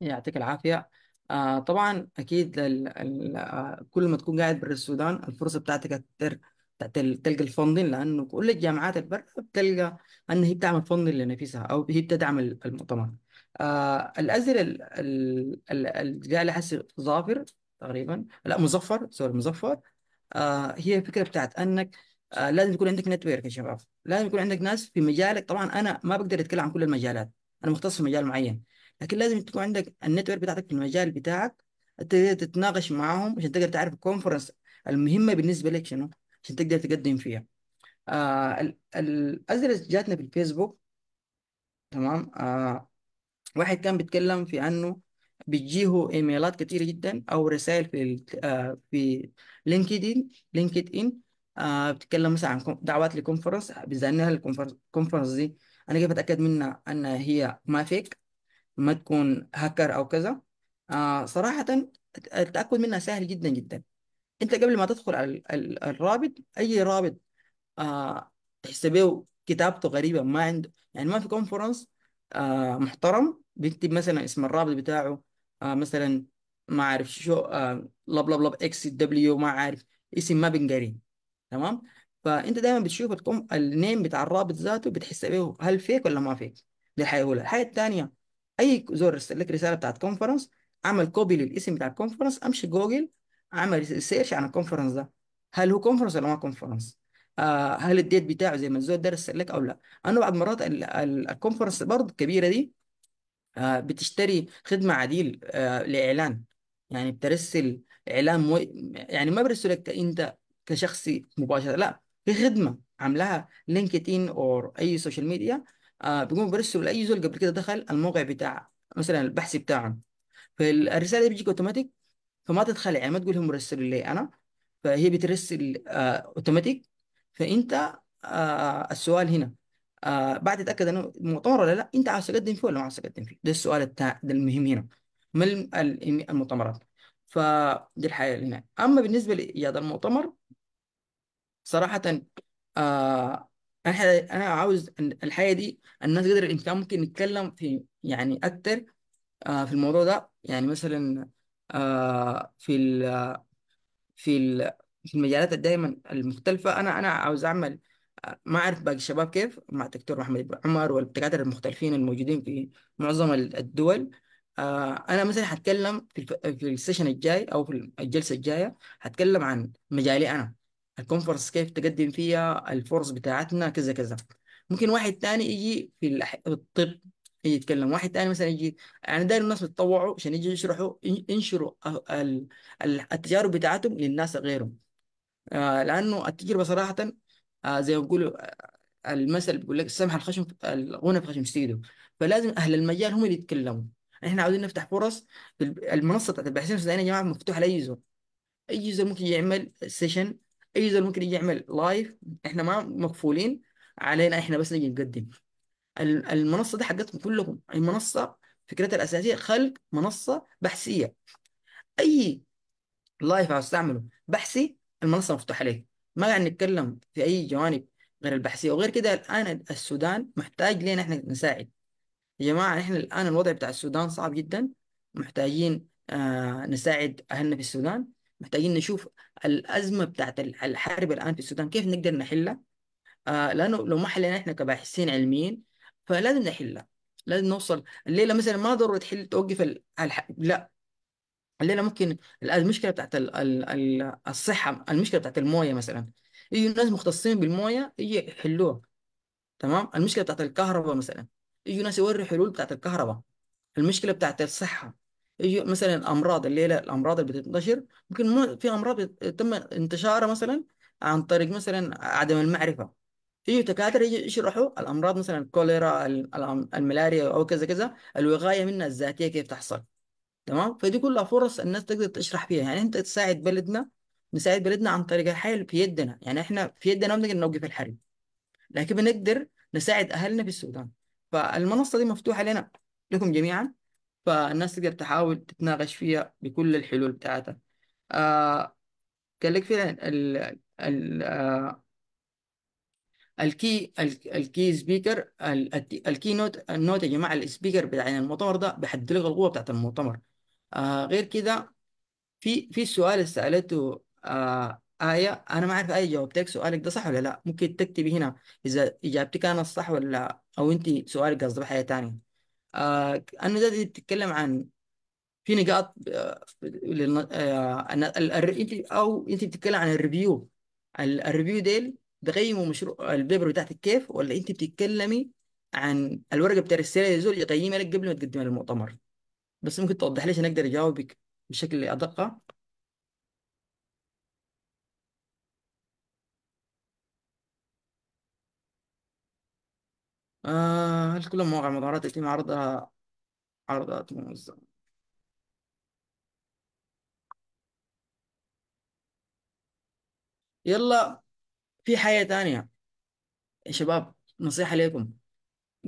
يعطيك العافيه آه طبعا اكيد ال ال كل ما تكون قاعد برا السودان الفرصه بتاعتك تلقى الفندين لانه كل الجامعات البر بتلقى ان هي بتعمل فندق لنفسها او هي بتدعم المؤتمر آه الازل الجاي اللي حسي ظافر تقريبا لا مظفر سوري مظفر آه هي فكره بتاعت انك آه لازم يكون عندك نتورك يا شباب لازم يكون عندك ناس في مجالك طبعا انا ما بقدر اتكلم عن كل المجالات انا مختص في مجال معين لكن لازم تكون عندك النتورك بتاعتك في المجال بتاعك تقدر تتناقش معاهم عشان تقدر تعرف الكونفرنس المهمه بالنسبه لك شنو عشان تقدر تقدم فيها آه الازرق جاتنا في الفيسبوك تمام آه واحد كان بيتكلم في انه بتجيه ايميلات كتير جدا او رسائل في في آه، في لينكدين لينكد ان آه، بتتكلم مثلا عن دعوات لكونفرنس بيزنها الكونفرنس دي انا كيف اتاكد منها ان هي ما فيك ما تكون هاكر او كذا آه، صراحه التاكد منها سهل جدا جدا انت قبل ما تدخل على الرابط اي رابط تحسبه كتابته غريبه ما عنده يعني ما في كونفرنس محترم بيكتب مثلا اسم الرابط بتاعه آه مثلا ما عارف شو آه لب لب لب اكس دبليو ما عارف اسم ما بنقري تمام فانت دايما بتشوف الكم النيم بتاع الرابط ذاته بتحس هل فيك ولا ما فيك دي الحاجه الاولى الحاجه الثانيه اي زور رسل لك رساله بتاعت كونفرنس اعمل كوبي للاسم بتاع الكونفرنس امشي جوجل اعمل سيرش عن الكونفرنس ده هل هو كونفرنس ولا ما كونفرنس آه هل الديت بتاعه زي ما الزول ده رسل لك او لا انا بعد مرات الكونفرنس برضه الكبيره دي بتشتري خدمة عديل آه، لإعلان يعني بترسل إعلان مو... يعني ما برسل لك أنت كشخص مباشرة لا في خدمة عاملاها لينكد إن أو أي سوشيال ميديا آه بيقوم برسل لأي زول قبل كده دخل الموقع بتاع مثلا البحث بتاعهم فالرسالة دي بتجيك أوتوماتيك فما تدخل يعني ما تقول هم رسلوا لي أنا فهي بترسل آه، أوتوماتيك فأنت آه، السؤال هنا آه بعد تتاكد انه مؤتمر ولا لا انت عاوز تقدم فيه ولا ما عاوز تقدم فيه ده السؤال التا... ده المهم هنا ما المؤتمرات فدي الحياه اللي هناك اما بالنسبه لإياد المؤتمر صراحه آه انا انا عاوز الحياه دي الناس قدر الامكان ممكن نتكلم في يعني اكثر آه في الموضوع ده يعني مثلا آه في في في المجالات دائما المختلفه انا انا عاوز اعمل ما اعرف باقي الشباب كيف مع الدكتور محمد عمر والدكاتره المختلفين الموجودين في معظم الدول آه، انا مثلا حتكلم في السيشن الجاي او في الجلسه الجايه حتكلم عن مجالي انا الكونفرنس كيف تقدم فيها الفرص بتاعتنا كذا كذا ممكن واحد تاني يجي في الطب يجي يتكلم واحد تاني مثلا يجي يعني داير الناس بتطوعوا عشان يجي يشرحوا ينشروا أه- التجارب بتاعتهم للناس غيرهم آه، لانه التجربه صراحه آه زي ما بيقولوا آه، المثل بيقول لك السمح الخشم الغنى في خشم سيده فلازم اهل المجال هم اللي يتكلموا احنا عاوزين نفتح فرص المنصه بتاعت الباحثين السودانيين يا جماعه مفتوحه لاي زول اي زول ممكن يعمل سيشن اي زول ممكن يجي يعمل لايف احنا ما مقفولين علينا احنا بس نجي نقدم المنصه دي حقتكم كلكم المنصه فكرتها الاساسيه خلق منصه بحثيه اي لايف عاوز تعمله بحثي المنصه مفتوحه لك ما قاعد نتكلم في اي جوانب غير البحثيه وغير كده الان السودان محتاج لنا احنا نساعد يا جماعه احنا الان الوضع بتاع السودان صعب جدا محتاجين آه نساعد اهلنا في السودان محتاجين نشوف الازمه بتاعت الحرب الان في السودان كيف نقدر نحلها آه لانه لو ما حلينا احنا كباحثين علميين فلازم نحلها لازم نوصل الليله مثلا ما ضروري تحل توقف الح... لا انا ممكن الآن المشكله بتاعت ال الصحه المشكله بتاعت المويه مثلا يجوا ناس مختصين بالمويه يجي يحلوها تمام المشكله بتاعت الكهرباء مثلا يجوا ناس يوري حلول بتاعت الكهرباء المشكله بتاعت الصحه يجي مثلا الامراض الليله الامراض اللي بتنتشر ممكن في امراض تم انتشارها مثلا عن طريق مثلا عدم المعرفه يجوا دكاتره يشرحوا الامراض مثلا الكوليرا الملاريا او كذا كذا الوقايه منها الذاتيه كيف تحصل تمام فدي كلها فرص الناس تقدر تشرح فيها يعني انت تساعد بلدنا نساعد بلدنا عن طريق الحل في يدنا يعني احنا في يدنا بنقدر نوقف الحرب لكن بنقدر نساعد اهلنا في السودان فالمنصه دي مفتوحه لنا لكم جميعا فالناس تقدر تحاول تتناقش فيها بكل الحلول بتاعتها آه قال لك فعلا ال ال الكي الكي سبيكر الكي نوت النوت يا جماعه السبيكر بتاع المؤتمر ده بيحدد لك القوه بتاعت المؤتمر آه غير كده في في سؤال سألته آه آية أنا ما أعرف آية جاوبتك سؤالك ده صح ولا لا ممكن تكتبي هنا إذا إجابتك أنا الصح ولا لا أو أنت سؤالك قصدي بحاجة تانية آه أنه ده بتتكلم عن في نقاط آه، آه، أنت أو أنت بتتكلم عن الريفيو الريفيو ديل بقيموا مشروع البيبر بتاعتك كيف ولا أنت بتتكلمي عن الورقة بتاع السيرة يزول يقيمها لك قبل ما تقدمها للمؤتمر بس ممكن توضح لي عشان اقدر اجاوبك بشكل ادق آه هل كل مواقع المظاهرات يتم عرضها عرضات منظمة يلا في حياة تانية يا شباب نصيحة لكم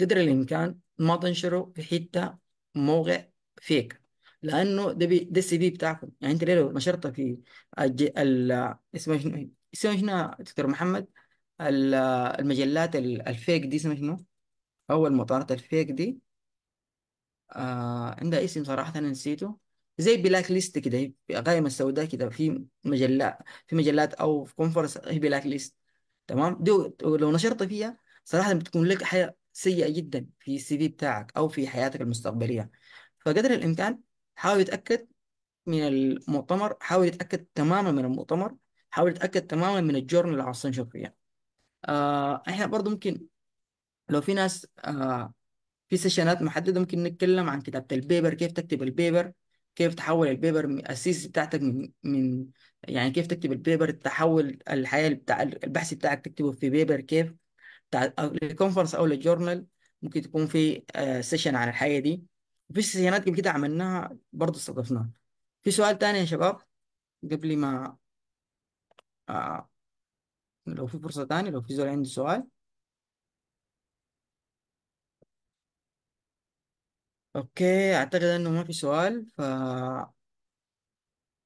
قدر الإمكان ما تنشروا في حتة موقع فيك لانه ده بي ده السي في بتاعكم يعني انت لو نشرت في الج... ال... اسمه شنو اسمه شنو دكتور محمد ال... المجلات ال... الفيك دي اسمها شنو او المطارات الفيك دي آه... عندها اسم صراحه انا نسيته زي بلاك ليست كده قائمة السوداء كده في مجلات في مجلات او في كونفرنس هي بلاك ليست تمام دي لو نشرت فيها صراحه بتكون لك حياه سيئه جدا في السي في بتاعك او في حياتك المستقبليه فقدر الامكان حاول يتاكد من المؤتمر حاول يتاكد تماما من المؤتمر حاول يتاكد تماما من الجورنال اصلا شفيا يعني. آه احنا برضو ممكن لو في ناس آه في سيشنات محدده ممكن نتكلم عن كتابه البيبر كيف تكتب البيبر كيف تحول البيبر السيس بتاعتك من من يعني كيف تكتب البيبر تحول الحياه بتاع البحث بتاعك تكتبه في بيبر كيف الكونفرنس او الجورنال ممكن تكون في سيشن آه، عن الحياه دي في استثناءات قبل كده عملناها برضه استضفناها في سؤال تاني يا شباب قبل ما آه لو في فرصة تاني لو في زول عنده سؤال اوكي اعتقد انه ما في سؤال ف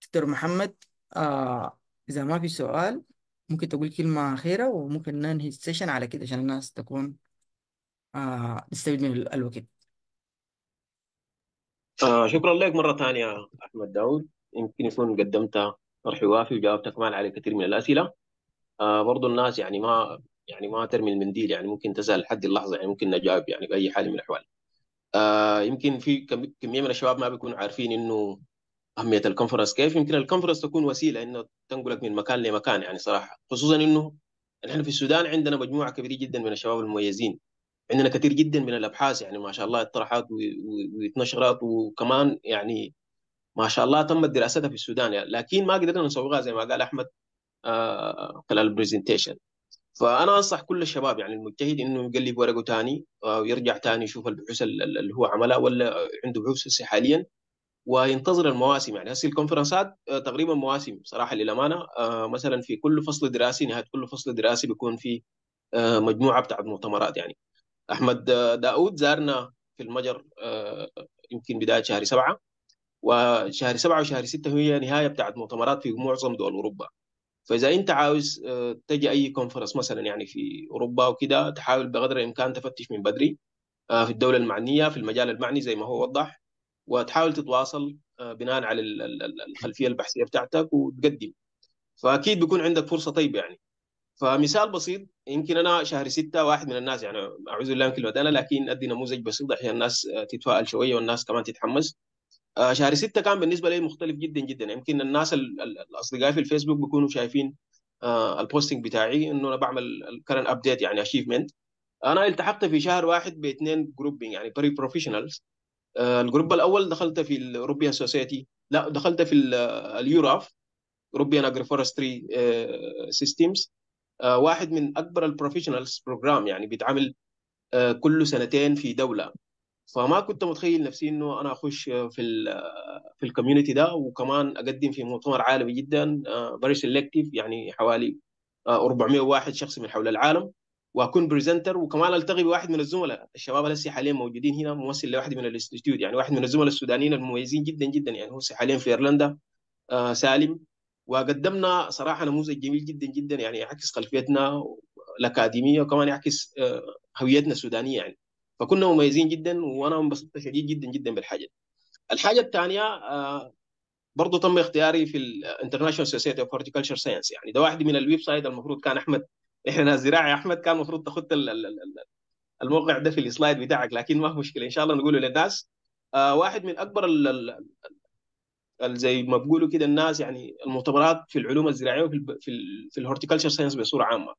دكتور محمد آه اذا ما في سؤال ممكن تقول كلمة أخيرة وممكن ننهي السيشن على كده عشان الناس تكون آه تستفيد من الوقت آه شكرا لك مرة ثانية أحمد داود يمكن يكون قدمت طرح وافي وجاوبتك ما على كثير من الأسئلة آه برضو الناس يعني ما يعني ما ترمي المنديل يعني ممكن تسأل لحد اللحظة يعني ممكن نجاوب يعني بأي حال من الأحوال آه يمكن في كمية من الشباب ما بيكونوا عارفين إنه أهمية الكونفرنس كيف يمكن الكونفرنس تكون وسيلة إنه تنقلك من مكان لمكان يعني صراحة خصوصا إنه نحن في السودان عندنا مجموعة كبيرة جدا من الشباب المميزين عندنا كثير جدا من الابحاث يعني ما شاء الله اطرحت واتنشرت وكمان يعني ما شاء الله تمت دراستها في السودان يعني لكن ما قدرنا نسوقها زي ما قال احمد آه، خلال البرزنتيشن فانا انصح كل الشباب يعني المجتهد انه يقلب ورقه ثاني آه، ويرجع ثاني يشوف البحوث اللي هو عملها ولا عنده بحوث هسه حاليا وينتظر المواسم يعني هسه الكونفرنسات آه، تقريبا مواسم صراحه للامانه مثلا في كل فصل دراسي نهايه كل فصل دراسي بيكون في مجموعه بتاعت مؤتمرات يعني احمد آه، داود زارنا في المجر آه، يمكن بدايه شهر سبعه وشهر سبعه وشهر سته هي نهايه بتاعت مؤتمرات في معظم دول اوروبا فاذا انت عاوز آه، تجي اي كونفرنس مثلا يعني في اوروبا وكده تحاول بقدر الامكان تفتش من بدري في الدوله المعنيه في المجال المعني زي ما هو وضح وتحاول تتواصل بناء على الخلفيه البحثيه بتاعتك وتقدم فاكيد بيكون عندك فرصه طيبه يعني فمثال بسيط يمكن انا شهر ستة واحد من الناس يعني اعوذ بالله من كلمه انا لكن ادي نموذج بسيط عشان الناس آه، تتفائل شويه والناس كمان تتحمس آه، شهر ستة كان بالنسبه لي مختلف جدا جدا يمكن الناس الاصدقاء في الفيسبوك بيكونوا شايفين آه، البوستنج بتاعي انه انا بعمل الكرن ابديت يعني اشيفمنت انا التحقت في شهر واحد باثنين جروب يعني بري بروفيشنالز الجروب الاول دخلت في الاوروبيا سوسايتي لا دخلت في اليوراف اوروبيان اجري فورستري سيستمز آه، واحد من اكبر البروفيشنالز بروجرام يعني بيتعمل آه، كل سنتين في دوله فما كنت متخيل نفسي انه انا اخش في الـ آه، في الكوميونتي ده وكمان اقدم في مؤتمر عالمي جدا فيري سيلكتيف يعني حوالي 400 واحد شخص من حول العالم واكون بريزنتر وكمان التقي بواحد من الزملاء الشباب لسه حاليا موجودين هنا ممثل لواحد من الانستيتيوت يعني واحد من الزملاء السودانيين المميزين جدا جدا يعني هو حاليا في ايرلندا سالم وقدمنا صراحه نموذج جميل جدا جدا يعني يعكس خلفيتنا الاكاديميه وكمان يعكس آه، هويتنا السودانيه يعني فكنا مميزين جدا وانا انبسطت شديد جدا جدا بالحاجه الحاجه الثانيه آه، برضه تم اختياري في الانترناشونال سوسايتي اوف هورتيكالشر ساينس يعني ده واحد من الويب سايت المفروض كان احمد احنا الزراعي احمد كان المفروض تاخذ الموقع ده في السلايد بتاعك لكن ما في مشكله ان شاء الله نقوله للناس آه، واحد من اكبر زي ما بيقولوا كده الناس يعني المختبرات في العلوم الزراعيه وفي في, في الهورتيكلتشر ساينس بصوره عامه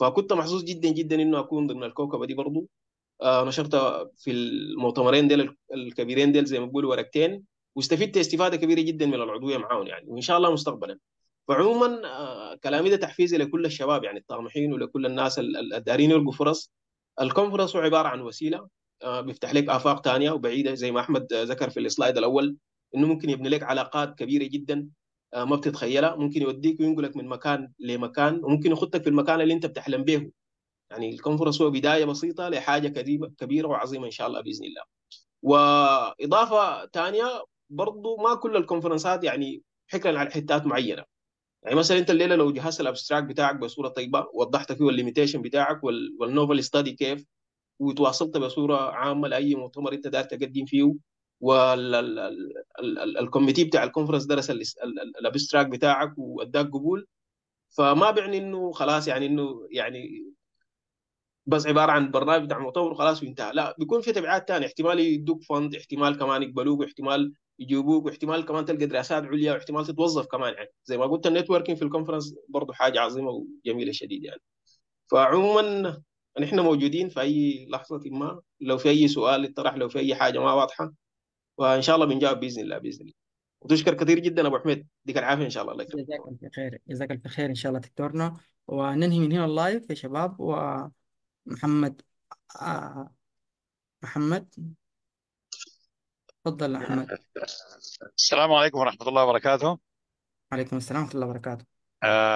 فكنت محظوظ جدا جدا انه اكون ضمن الكوكبه دي برضه آه نشرت في المؤتمرين ديل الكبيرين ديل زي ما بيقولوا ورقتين واستفدت استفاده كبيره جدا من العضويه معاهم يعني وان شاء الله مستقبلا فعموما آه كلامي ده تحفيزي لكل الشباب يعني الطامحين ولكل الناس الدارين يلقوا فرص الكونفرنس هو عباره عن وسيله آه بيفتح لك افاق ثانيه وبعيده زي ما احمد آه، ذكر في السلايد الاول انه ممكن يبني لك علاقات كبيره جدا آه، ما بتتخيلها ممكن يوديك وينقلك من مكان لمكان وممكن يخطك في المكان اللي انت بتحلم به يعني الكونفرنس هو بدايه بسيطه لحاجه كبيره وعظيمه ان شاء الله باذن الله واضافه ثانيه برضو ما كل الكونفرنسات يعني حكرا على حتات معينه يعني مثلا انت الليله لو جهزت الابستراكت بتاعك بصوره طيبه وضحت فيه الليميتيشن بتاعك والنوفل ستادي كيف وتواصلت بصوره عامه لاي مؤتمر انت داير تقدم فيه والكوميتي بتاع الكونفرنس درس الابستراك بتاعك واداك قبول فما بيعني انه خلاص يعني انه يعني بس عباره عن برنامج بتاع مطور وخلاص وانتهى لا بيكون في تبعات ثانيه احتمال يدوك فند احتمال كمان يقبلوك واحتمال يجيبوك واحتمال كمان تلقى دراسات عليا واحتمال تتوظف كمان يعني زي ما قلت النتوركينج في الكونفرنس برضه حاجه عظيمه وجميله شديد يعني فعموما نحن موجودين في اي لحظه ما لو في اي سؤال يطرح لو في اي حاجه ما واضحه وان شاء الله بنجاوب باذن الله باذن الله وتشكر كثير جدا ابو حميد ديك العافيه ان شاء الله لك جزاك الله خير جزاك الله خير ان شاء الله دكتورنا وننهي من هنا اللايف يا شباب ومحمد محمد تفضل احمد السلام عليكم ورحمه الله وبركاته وعليكم السلام ورحمه الله وبركاته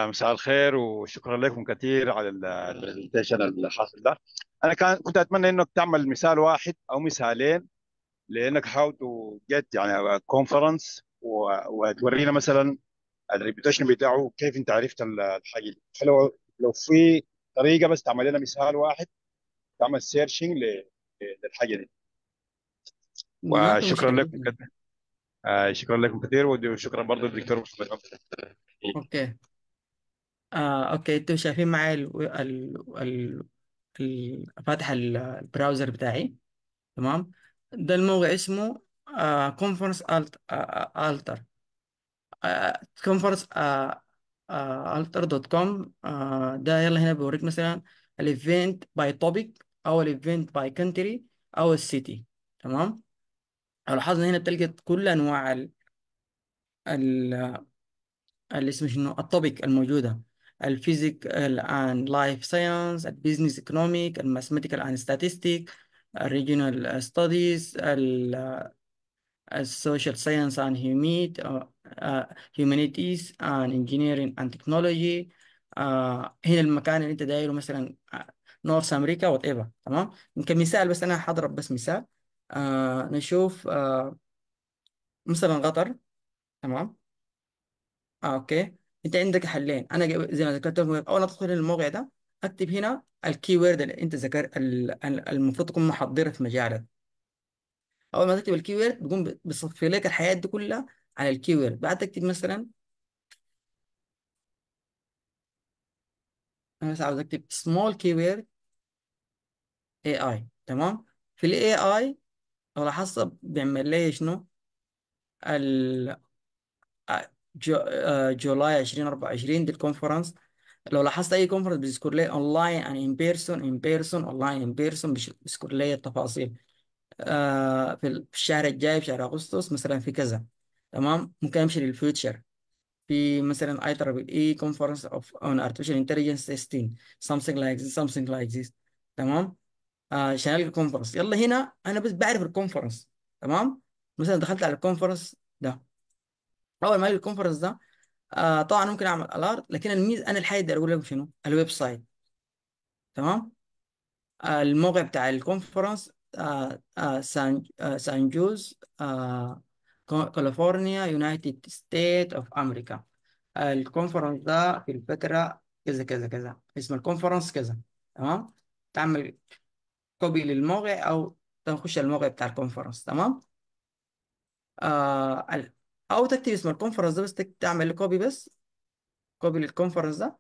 مساء الخير وشكرا لكم كثير على البرزنتيشن الحاصل ده انا كان كنت اتمنى انك تعمل مثال واحد او مثالين لانك هاو تو جيت يعني كونفرنس وتورينا مثلا الريبيوتيشن بتاعه كيف انت عرفت الحاجه دي فلو لو في طريقه بس تعمل لنا مثال واحد تعمل سيرشنج للحاجه دي وشكرا لكم كثير آه، شكرا لكم كثير وشكرا برضه للدكتور محمد اوكي آه، اوكي انتم شايفين معي ال... ال... ال... فاتح البراوزر بتاعي تمام ده الموقع اسمه كونفرنس التر كونفرنس التر دوت كوم ده يلا هنا بوريك مثلا الايفنت باي توبيك او الايفنت باي كنتري او السيتي تمام لو لاحظنا هنا بتلقى كل انواع ال ال اسمه شنو التوبيك الموجوده الفيزيك اند لايف ساينس البيزنس ايكونوميك الماثيماتيكال اند ستاتستيك regional uh, and ستاديز uh, uh, humanities and engineering and technology uh, هنا المكان اللي انت دايره مثلا نورث امريكا وات ايفر تمام يمكن مثال بس انا حضرب بس مثال uh, نشوف uh, مثلا قطر تمام آه، اوكي انت عندك حلين انا زي ما ذكرت اول ما تدخل الموقع ده اكتب هنا الكي وورد اللي انت ذكر المفروض تكون محضره في مجالك اول ما تكتب الكي وورد بيقوم بيصفي لك الحياه دي كلها على الكي وورد بعد تكتب مثلا انا بس عاوز اكتب small keyword AI تمام في الاي AI لو لاحظت بيعمل لي شنو ال آه، جو... آه، جولاي 2024 دي الكونفرنس لو لاحظت اي كونفرنس بيذكر لي اونلاين ان ان بيرسون ان بيرسون اونلاين ان بيرسون بيذكر لي التفاصيل آه، في الشهر الجاي في شهر اغسطس مثلا في كذا تمام ممكن امشي للفيوتشر في مثلا اي تربل اي كونفرنس اوف اون ارتفيشال انتليجنس تيستين something like this something like this تمام عشان القى الكونفرنس يلا هنا انا بس بعرف الكونفرنس تمام مثلا دخلت على الكونفرنس ده اول ما اجي الكونفرنس ده آه طبعا ممكن اعمل الارت لكن الميزه انا اللي اقول لكم شنو الويب سايت تمام آه الموقع بتاع الكونفرنس آه آه سان آه سان جوز آه كاليفورنيا يونايتد ستيت اوف امريكا الكونفرنس ده في الفتره كذا كذا كذا اسم الكونفرنس كذا تمام تعمل كوبي للموقع او تخش الموقع بتاع الكونفرنس تمام آه او تكتب اسم الكونفرنس ده بس تعمل كوبي بس كوبي للكونفرنس ده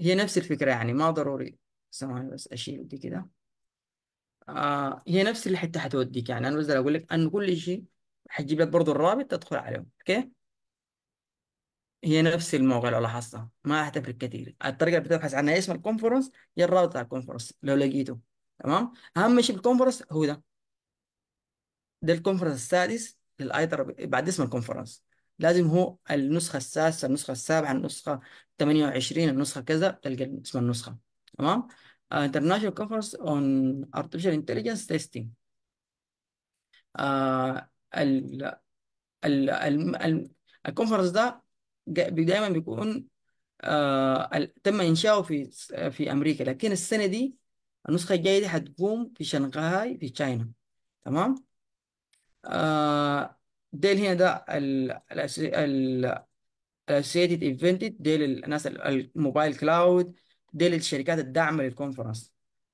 هي نفس الفكره يعني ما ضروري ثواني بس اشيل دي كده آه هي نفس الحته حتوديك يعني انا بس اقول لك ان كل شيء حتجيب لك برضه الرابط تدخل عليه اوكي هي نفس الموقع لو لاحظتها ما هتفرق كثير الطريقه اللي بتبحث عنها اسم الكونفرنس هي الرابط بتاع الكونفرنس لو لقيته تمام اهم شيء بالكونفرنس الكونفرنس هو ده ده الكونفرنس السادس للايدر بعد اسم الكونفرنس لازم هو النسخه السادسه النسخه السابعه النسخه 28 النسخه كذا تلقى اسم النسخه تمام آه، International Conference on Artificial Intelligence Testing آه، ال ال ال الكونفرنس ده دايما بيكون آه تم انشاؤه في في امريكا لكن السنه دي النسخه الجايه دي هتقوم في شنغهاي في تشاينا تمام آه، ديل هنا ده الاسوشيتد ايفنت ديل الناس الموبايل كلاود ديل الشركات الداعمه للكونفرنس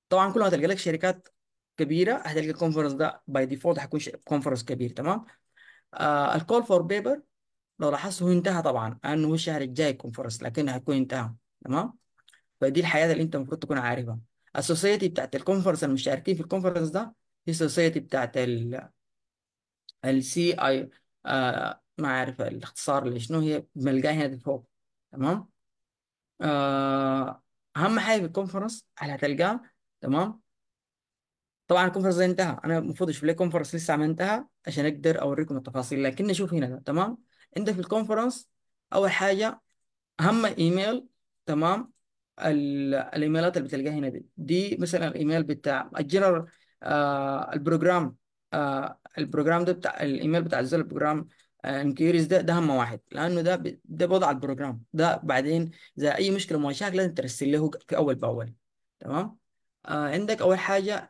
طبعا كل ما تلقى لك شركات كبيره هتلقى الكونفرنس ده باي ديفولت هيكون كونفرنس كبير تمام الكول فور بيبر لو لاحظت هو انتهى طبعا انه هو الشهر الجاي كونفرنس لكن هيكون انتهى تمام فدي الحياه اللي انت المفروض تكون عارفها السوسيتي بتاعت الكونفرنس المشاركين في الكونفرنس ده هي السوسيتي بتاعت ال ال سي اي آه، ما عارف الاختصار اللي شنو هي بنلقاها هنا فوق تمام آه اهم حاجه في الكونفرنس اللي هتلقاه تمام طبعا الكونفرنس ده انتهى انا المفروض اشوف ليه كونفرنس لسه ما انتهى عشان اقدر اوريكم التفاصيل لكن نشوف هنا ده. تمام انت في الكونفرنس اول حاجه اهم ايميل تمام الايميلات اللي بتلقاها هنا دي دي مثلا الايميل بتاع الجنرال آه البروجرام آه البروجرام ده بتاع الايميل بتاع زي البروجرام آه، انكيوريز ده ده هم واحد لانه ده ده بوضع البروجرام ده بعدين اذا اي مشكله مواجهك لازم ترسل له اول باول تمام آه عندك اول حاجه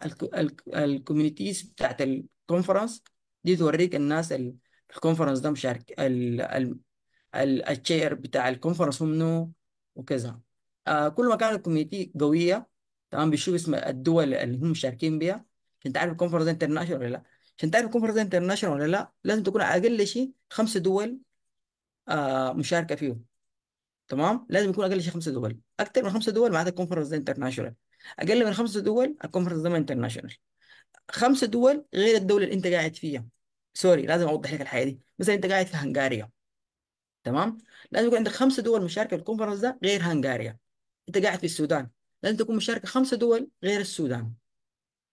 الكوميونيتيز بتاعت الكونفرنس دي توريك الناس الكونفرنس ده مشارك الشير بتاع الكونفرنس هم منه وكذا آه كل ما كانت الكوميونتي قويه تمام بيشوف اسم الدول اللي هم مشاركين بيها انت عارف الكونفرنس ده انترناشونال ولا لا عشان تعرف كونفرنس انترناشونال ولا لا لازم تكون اقل شيء خمس دول آه، مشاركه فيهم تمام لازم يكون اقل شيء خمسه دول اكثر من خمسه دول معناتها كونفرنس انترناشونال اقل من خمسه دول الكونفرنس ده ما انترناشونال خمسه دول غير الدوله اللي انت قاعد فيها سوري لازم اوضح لك الحاجه دي مثلا انت قاعد في هنغاريا تمام لازم يكون عندك خمسه دول مشاركه في الكونفرنس ده غير هنغاريا انت قاعد في السودان لازم تكون مشاركه خمسه دول غير السودان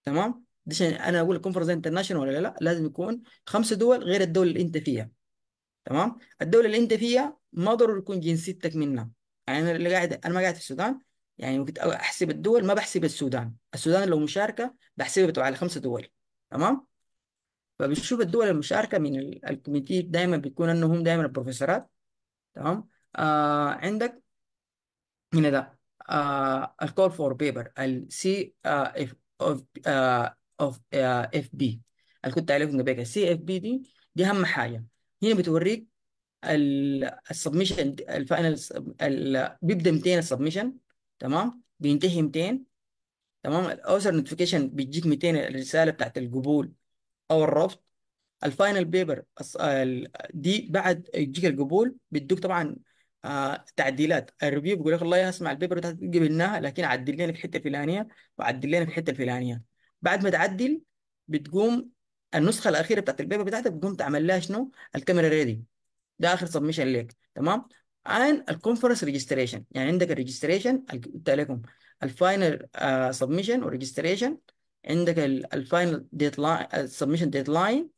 تمام عشان انا اقول كونفرنس انترناشونال ولا لا لازم يكون خمس دول غير الدوله اللي انت فيها تمام الدوله اللي انت فيها ما ضروري يكون جنسيتك منها يعني انا اللي قاعد انا ما قاعد في السودان يعني كنت احسب الدول ما بحسب السودان السودان لو مشاركه بحسبها بتوع على خمسه دول تمام فبنشوف الدول المشاركه من الكوميتي دائما بيكون انهم دائما البروفيسورات تمام آه عندك هنا ده آه الكول فور بيبر السي اف اوف اف بي اللي كنت عليه من قبل سي اف بي دي دي اهم حاجه هنا بتوريك السبمشن الفاينل بيبدا 200 السبمشن تمام بينتهي 200 تمام الاوثر نوتيفيكيشن بيجيك 200 الرساله بتاعت القبول او الرفض الفاينل بيبر دي بعد يجيك القبول بيدوك طبعا آه، تعديلات الريفيو بيقول لك والله اسمع البيبر بتاعتك قبلناها لكن عدل لنا في الحته الفلانيه وعدل لنا في الحته الفلانيه بعد ما تعدل بتقوم النسخه الاخيره بتاعت البيبر بتاعتك بتقوم تعمل لها شنو الكاميرا ريدي ده اخر سبمشن ليك تمام عن الكونفرنس ريجستريشن يعني عندك الريجستريشن قلت لكم الفاينل سبمشن وريجستريشن عندك الفاينل ديدلاين السبمشن لاين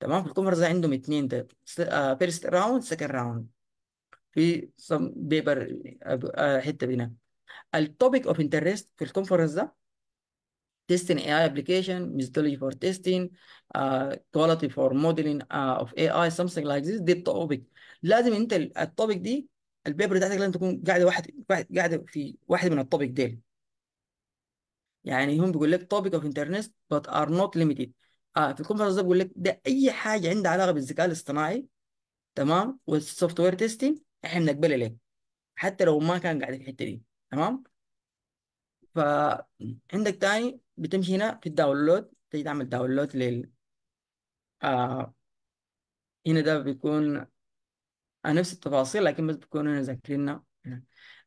تمام في الكونفرنس عندهم اثنين فيرست راوند سكند راوند في بيبر آه، آه، حته هنا التوبيك اوف انترست في الكونفرنس ده testing AI application, methodology for testing, uh, quality for modeling uh, of AI, something like this, دي topic. لازم انت التوبيك دي البيبر بتاعتك لازم تكون قاعده واحد قاعده في واحد من التوبيك ديل. يعني هم بيقول لك topic of internet but are not limited. آه في الكونفرنس ده بيقول لك ده اي حاجه عندها علاقه بالذكاء الاصطناعي تمام والسوفت وير تيستنج احنا بنقبلها لك حتى لو ما كان قاعد في الحته دي تمام؟ فعندك تاني بتمشي هنا في الداونلود تيجي تعمل داونلود لل آه هنا ده بيكون آه، نفس التفاصيل لكن بس بيكونوا هنا ذاكرينها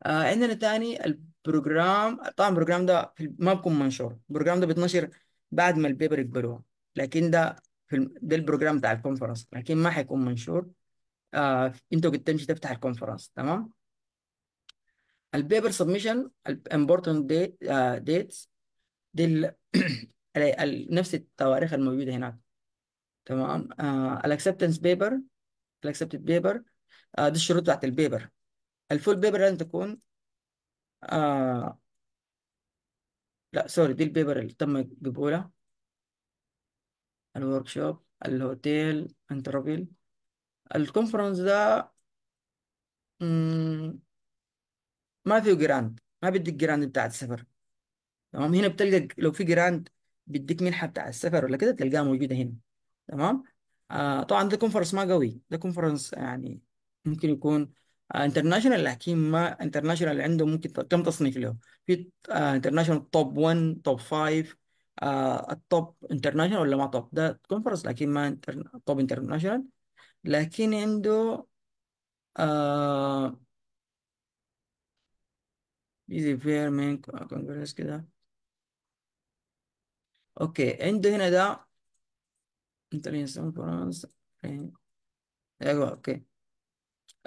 آه عندنا تاني البروجرام طبعا البروجرام ده في... ما بيكون منشور البروجرام ده بيتنشر بعد ما البيبر يقبلوه لكن ده في الم... ده البروجرام بتاع الكونفرنس لكن ما حيكون منشور آه انت قد تمشي تفتح الكونفرنس تمام البيبر سبميشن الامبورتنت ديتس آه، دي ال... ال... نفس التواريخ الموجوده هناك تمام الاكسبتنس بيبر الاكسبتد بيبر دي الشروط بتاعت البيبر الفول بيبر لازم تكون آه... لا سوري دي البيبر اللي تم قبولها الورك شوب الهوتيل انترفيل الكونفرنس ده مم... ما فيه جراند ما بدك جراند بتاعت السفر تمام هنا بتلقى لو في جراند بيديك منحه بتاع السفر ولا كده تلقاها موجوده هنا تمام آه طبعا ده كونفرنس ما قوي ده كونفرنس يعني ممكن يكون انترناشونال آه لكن ما انترناشونال عنده ممكن كم تصنيف له في انترناشونال توب 1 توب 5 التوب انترناشونال ولا ما توب ده كونفرنس لكن ما انتر... توب انترناشونال لكن عنده آه... بيزي فير كونجرس كده اوكي عنده هنا ده انت الانسان ايوه اوكي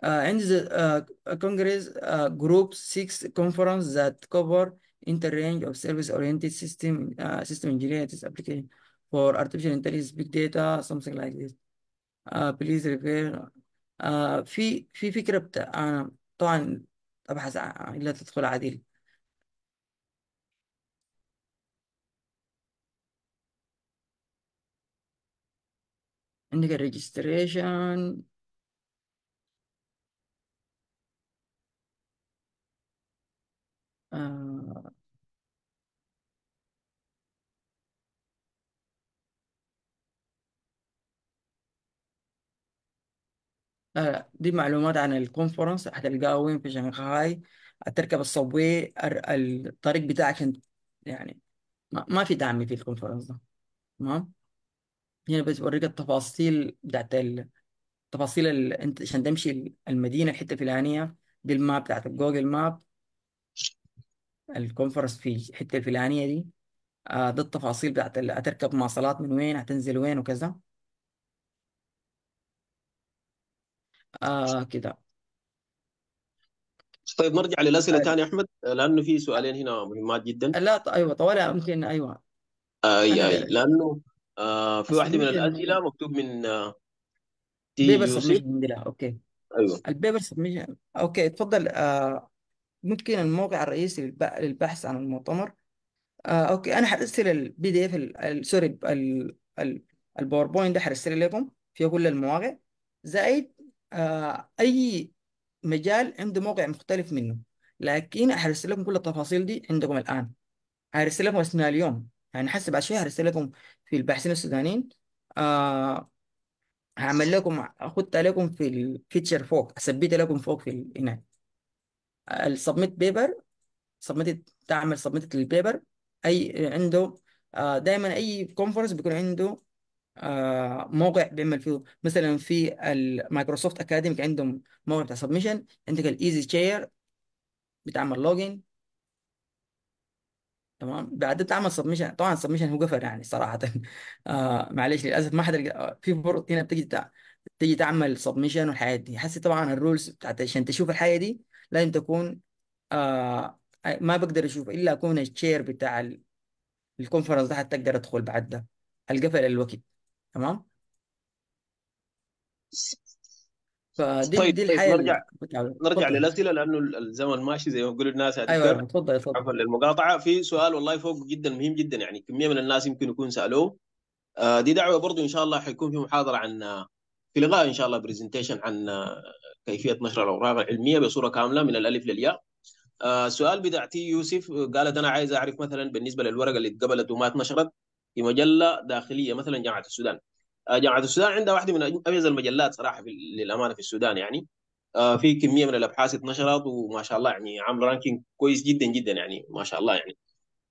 uh, and the uh, Congress uh, Group 6 conference that cover inter range of service-oriented system uh, system engineering application for artificial intelligence, big data, something like this. Uh, please refer. Uh, في في فكرة بتاع أنا طبعا أبحث عن لا تدخل عديل. عندك الريجستريشن آه. آه. دي معلومات عن الكونفرنس هتلقاها وين في شنغهاي هتركب الصبوي الطريق بتاعك انت يعني ما, ما في دعم في الكونفرنس ده تمام هنا يعني بس بوريك التفاصيل بتاعت ال- التفاصيل ال... انت عشان تمشي المدينة الحتة الفلانية دي الماب بتاعت جوجل ماب الكونفرنس في الحتة الفلانية دي آه ده التفاصيل بتاعت ال- هتركب مواصلات من وين هتنزل وين وكذا آه كده طيب نرجع للأسئلة آه، طيب. ثانيه أحمد لأنه في سؤالين هنا مهمات جدا لا ط- ايوه طوالي ممكن ايوه آه، اي انا اي لانه آه في واحده من الاسئله مكتوب من تي آه، بيبر يوسف الحمد لله اوكي ايوه البيبر سبميشن اوكي اتفضل آه ممكن الموقع الرئيسي للبحث عن المؤتمر آه اوكي انا حارسل البي دي اف سوري الباوربوينت ده حارسله لكم فيه كل المواقع زائد آه اي مجال عنده موقع مختلف منه لكن حارسل لكم كل التفاصيل دي عندكم الان حارسل لكم اثناء اليوم يعني بعد أشياء هرسل لكم في الباحثين السودانيين آه هعمل لكم اخدت لكم في الفيتشر فوق اثبت لكم فوق في هنا السبميت بيبر سبميت تعمل سبميت للبيبر أي عنده آه دايما أي كونفرنس بيكون عنده آه موقع بيعمل فيه مثلا في المايكروسوفت اكاديميك عندهم موقع بتاع سبميشن عندك الايزي شير بتعمل لوجن تمام بعد تعمل سبمشن طبعا سبمشن هو قفل يعني صراحه آه معلش للاسف ما حد في فرص هنا بتجي تع... تعمل سبمشن والحاجات دي حسي طبعا الرولز بتاعت عشان تشوف الحاجه دي لازم تكون آه ما بقدر اشوف الا اكون الشير بتاع الكونفرنس ده حتى اقدر ادخل بعد ده القفل الوقت تمام فدي طيب دي طيب، الحياه نرجع نرجع تفضل. للاسئله لانه الزمن ماشي زي ما يقول الناس ايوه ايوه تفضل تفضل عفوا للمقاطعه في سؤال والله فوق جدا مهم جدا يعني كميه من الناس يمكن يكون سالوه آه، دي دعوه برضو ان شاء الله حيكون في محاضره عن في لقاء ان شاء الله برزنتيشن عن آه، كيفيه نشر الاوراق العلميه بصوره كامله من الالف للياء السؤال آه، بتاعتي يوسف قالت انا عايز اعرف مثلا بالنسبه للورقه اللي اتقبلت وما اتنشرت في مجله داخليه مثلا جامعه السودان آه، جامعه السودان عندها واحده من ابرز المجلات صراحه في للامانه في السودان يعني آه، في كميه من الابحاث اتنشرت وما شاء الله يعني عامل رانكينج كويس جدا جدا يعني ما شاء الله يعني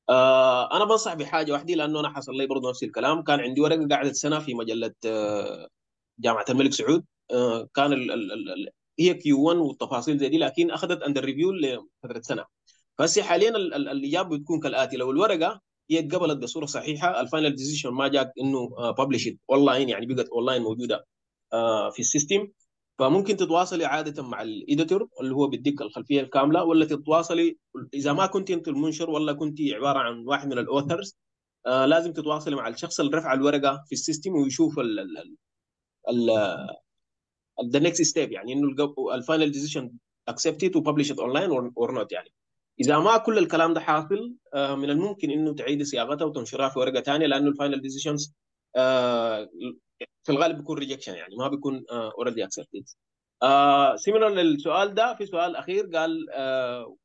آه، انا بنصح بحاجه واحده لانه انا حصل لي برضه نفس الكلام كان عندي ورقه قاعده سنه في مجله جامعه الملك سعود كان الـ الـ الـ هي كيو 1 والتفاصيل زي دي لكن اخذت اندر ريفيو لفتره سنه فهسه حاليا الاجابه بتكون كالاتي لو الورقه هي اتقبلت بصوره صحيحه الفاينل ديزيشن ما جاك انه اون آه, يعني لاين يعني بقت اون لاين موجوده آه, في السيستم فممكن تتواصلي عاده مع الايديتور اللي هو بيديك الخلفيه الكامله ولا تتواصلي اذا ما كنت انت المنشر ولا كنت عباره عن واحد من الاوثرز آه, لازم تتواصلي مع الشخص اللي رفع الورقه في السيستم ويشوف ال ال ال ذا نكست ستيب يعني انه الفاينل ديزيشن اكسبتد وببلشت لاين اور نوت يعني اذا ما كل الكلام ده حاصل آه، من الممكن انه تعيد صياغتها وتنشرها في ورقه ثانيه لانه الفاينل آه، ديسيشنز في الغالب بيكون ريجكشن يعني ما بيكون اوريدي اكسبتد سيميلر للسؤال ده في سؤال اخير قال آه،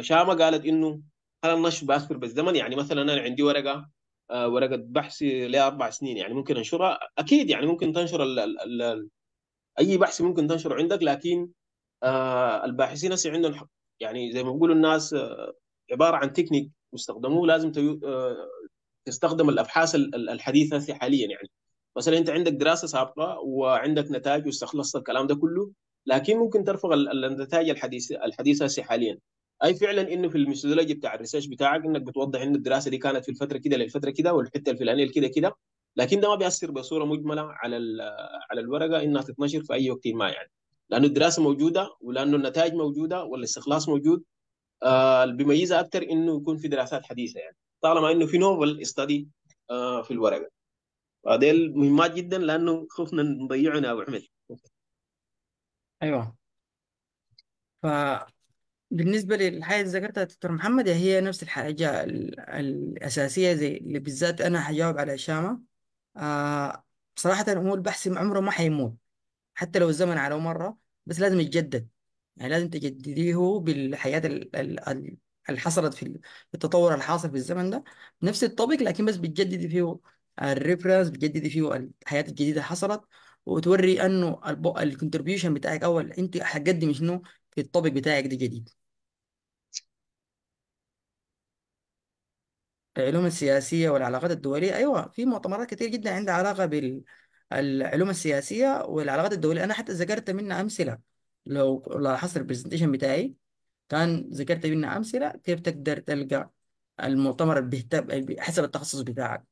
شامه قالت انه هل النشر بيأثر بالزمن يعني مثلا انا عندي ورقه ورقه بحث لها اربع سنين يعني ممكن انشرها اكيد يعني ممكن تنشر الـ الـ الـ اي بحث ممكن تنشره عندك لكن الباحثين هسه عندهم يعني زي ما بيقولوا الناس آه، عباره عن تكنيك مستخدموه لازم آه، تستخدم الابحاث الحديثه حاليا يعني مثلا انت عندك دراسه سابقه وعندك نتائج واستخلصت الكلام ده كله لكن ممكن ترفض النتائج الحديثه الحديثه حاليا اي فعلا انه في الميثودولوجي بتاع الريسيرش بتاعك انك بتوضح ان الدراسه دي كانت في الفتره كده للفتره كده والحته الفلانيه كده كده لكن ده ما بيأثر بصوره مجمله على على الورقه انها تتنشر في اي وقت ما يعني لانه الدراسه موجوده ولانه النتائج موجوده والاستخلاص موجود آه اللي بيميزها اكثر انه يكون في دراسات حديثه يعني طالما انه في نوفل استدي آه في الورقه هذه مهمات جدا لانه خفنا نضيعنا ابو حميد ايوه ف بالنسبة للحاجة اللي ذكرتها دكتور محمد هي نفس الحاجة الأساسية زي اللي بالذات أنا هجاوب على شامة آه بصراحة أمور البحث عمره ما حيموت حتى لو الزمن على مرة بس لازم يتجدد يعني لازم تجدديه بالحياة اللي حصلت في التطور الحاصل في الزمن ده نفس الطبق لكن بس بتجددي فيه الريفرنس بتجددي فيه الحاجات الجديدة حصلت وتوري انه الكونتربيوشن بتاعك اول انت هتقدم شنو في الطبق بتاعك ده جديد العلوم السياسية والعلاقات الدولية أيوة في مؤتمرات كتير جدا عندها علاقة بال العلوم السياسية والعلاقات الدولية أنا حتى ذكرت منها أمثلة لو لاحظت البرزنتيشن بتاعي كان ذكرت منها أمثلة كيف تقدر تلقى المؤتمر بيهتم حسب التخصص بتاعك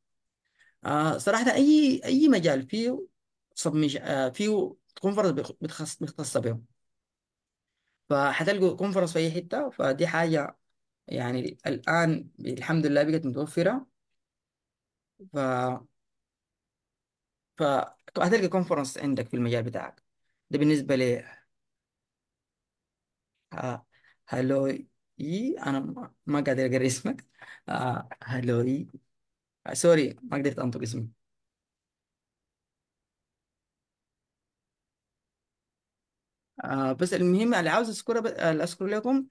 آه صراحة أي أي مجال فيه سبمج... آه فيه كونفرنس مختصة بهم فحتلقوا كونفرنس في أي حتة فدي حاجة يعني الآن الحمد لله بقت متوفرة ف فهتلقى كونفرنس عندك في المجال بتاعك ده بالنسبة ل هلو آه، إي انا ما قادر اقرا اسمك آه، هالوي آه، سوري ما قدرت انطق اسمك آه بس المهم اللي عاوز اذكره ب- أذكر لكم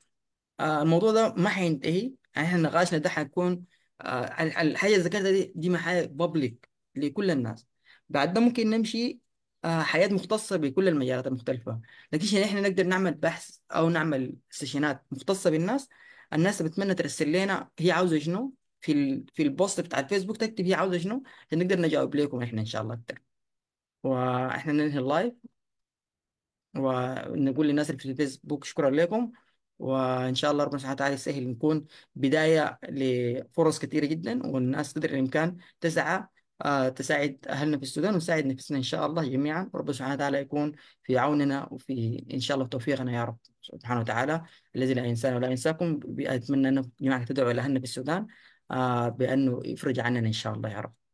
آه الموضوع ده ما حينتهي يعني احنا نقاشنا ده حيكون آه الحاجه اللي ذكرتها دي دي حاجه بابليك لكل الناس بعد ده ممكن نمشي آه، حاجات مختصة بكل المجالات المختلفة لكن احنا نقدر نعمل بحث أو نعمل سيشنات مختصة بالناس الناس بتمنى ترسل لنا هي عاوزة شنو في ال... في البوست بتاع الفيسبوك تكتب هي عاوزة شنو عشان نقدر نجاوب لكم احنا إن شاء الله اكثر واحنا ننهي اللايف ونقول للناس اللي في الفيسبوك شكرا لكم وان شاء الله ربنا سبحانه وتعالى يسهل نكون بدايه لفرص كثيره جدا والناس قدر الامكان تسعى آه، تساعد أهلنا في السودان وتساعد نفسنا إن شاء الله جميعا ورب سبحانه وتعالى يكون في عوننا وفي إن شاء الله توفيقنا يا رب سبحانه وتعالى الذي لا ينسانا ولا ينساكم أتمنى أن جميعا تدعوا إلى أهلنا في السودان آه، بأنه يفرج عننا إن شاء الله يا رب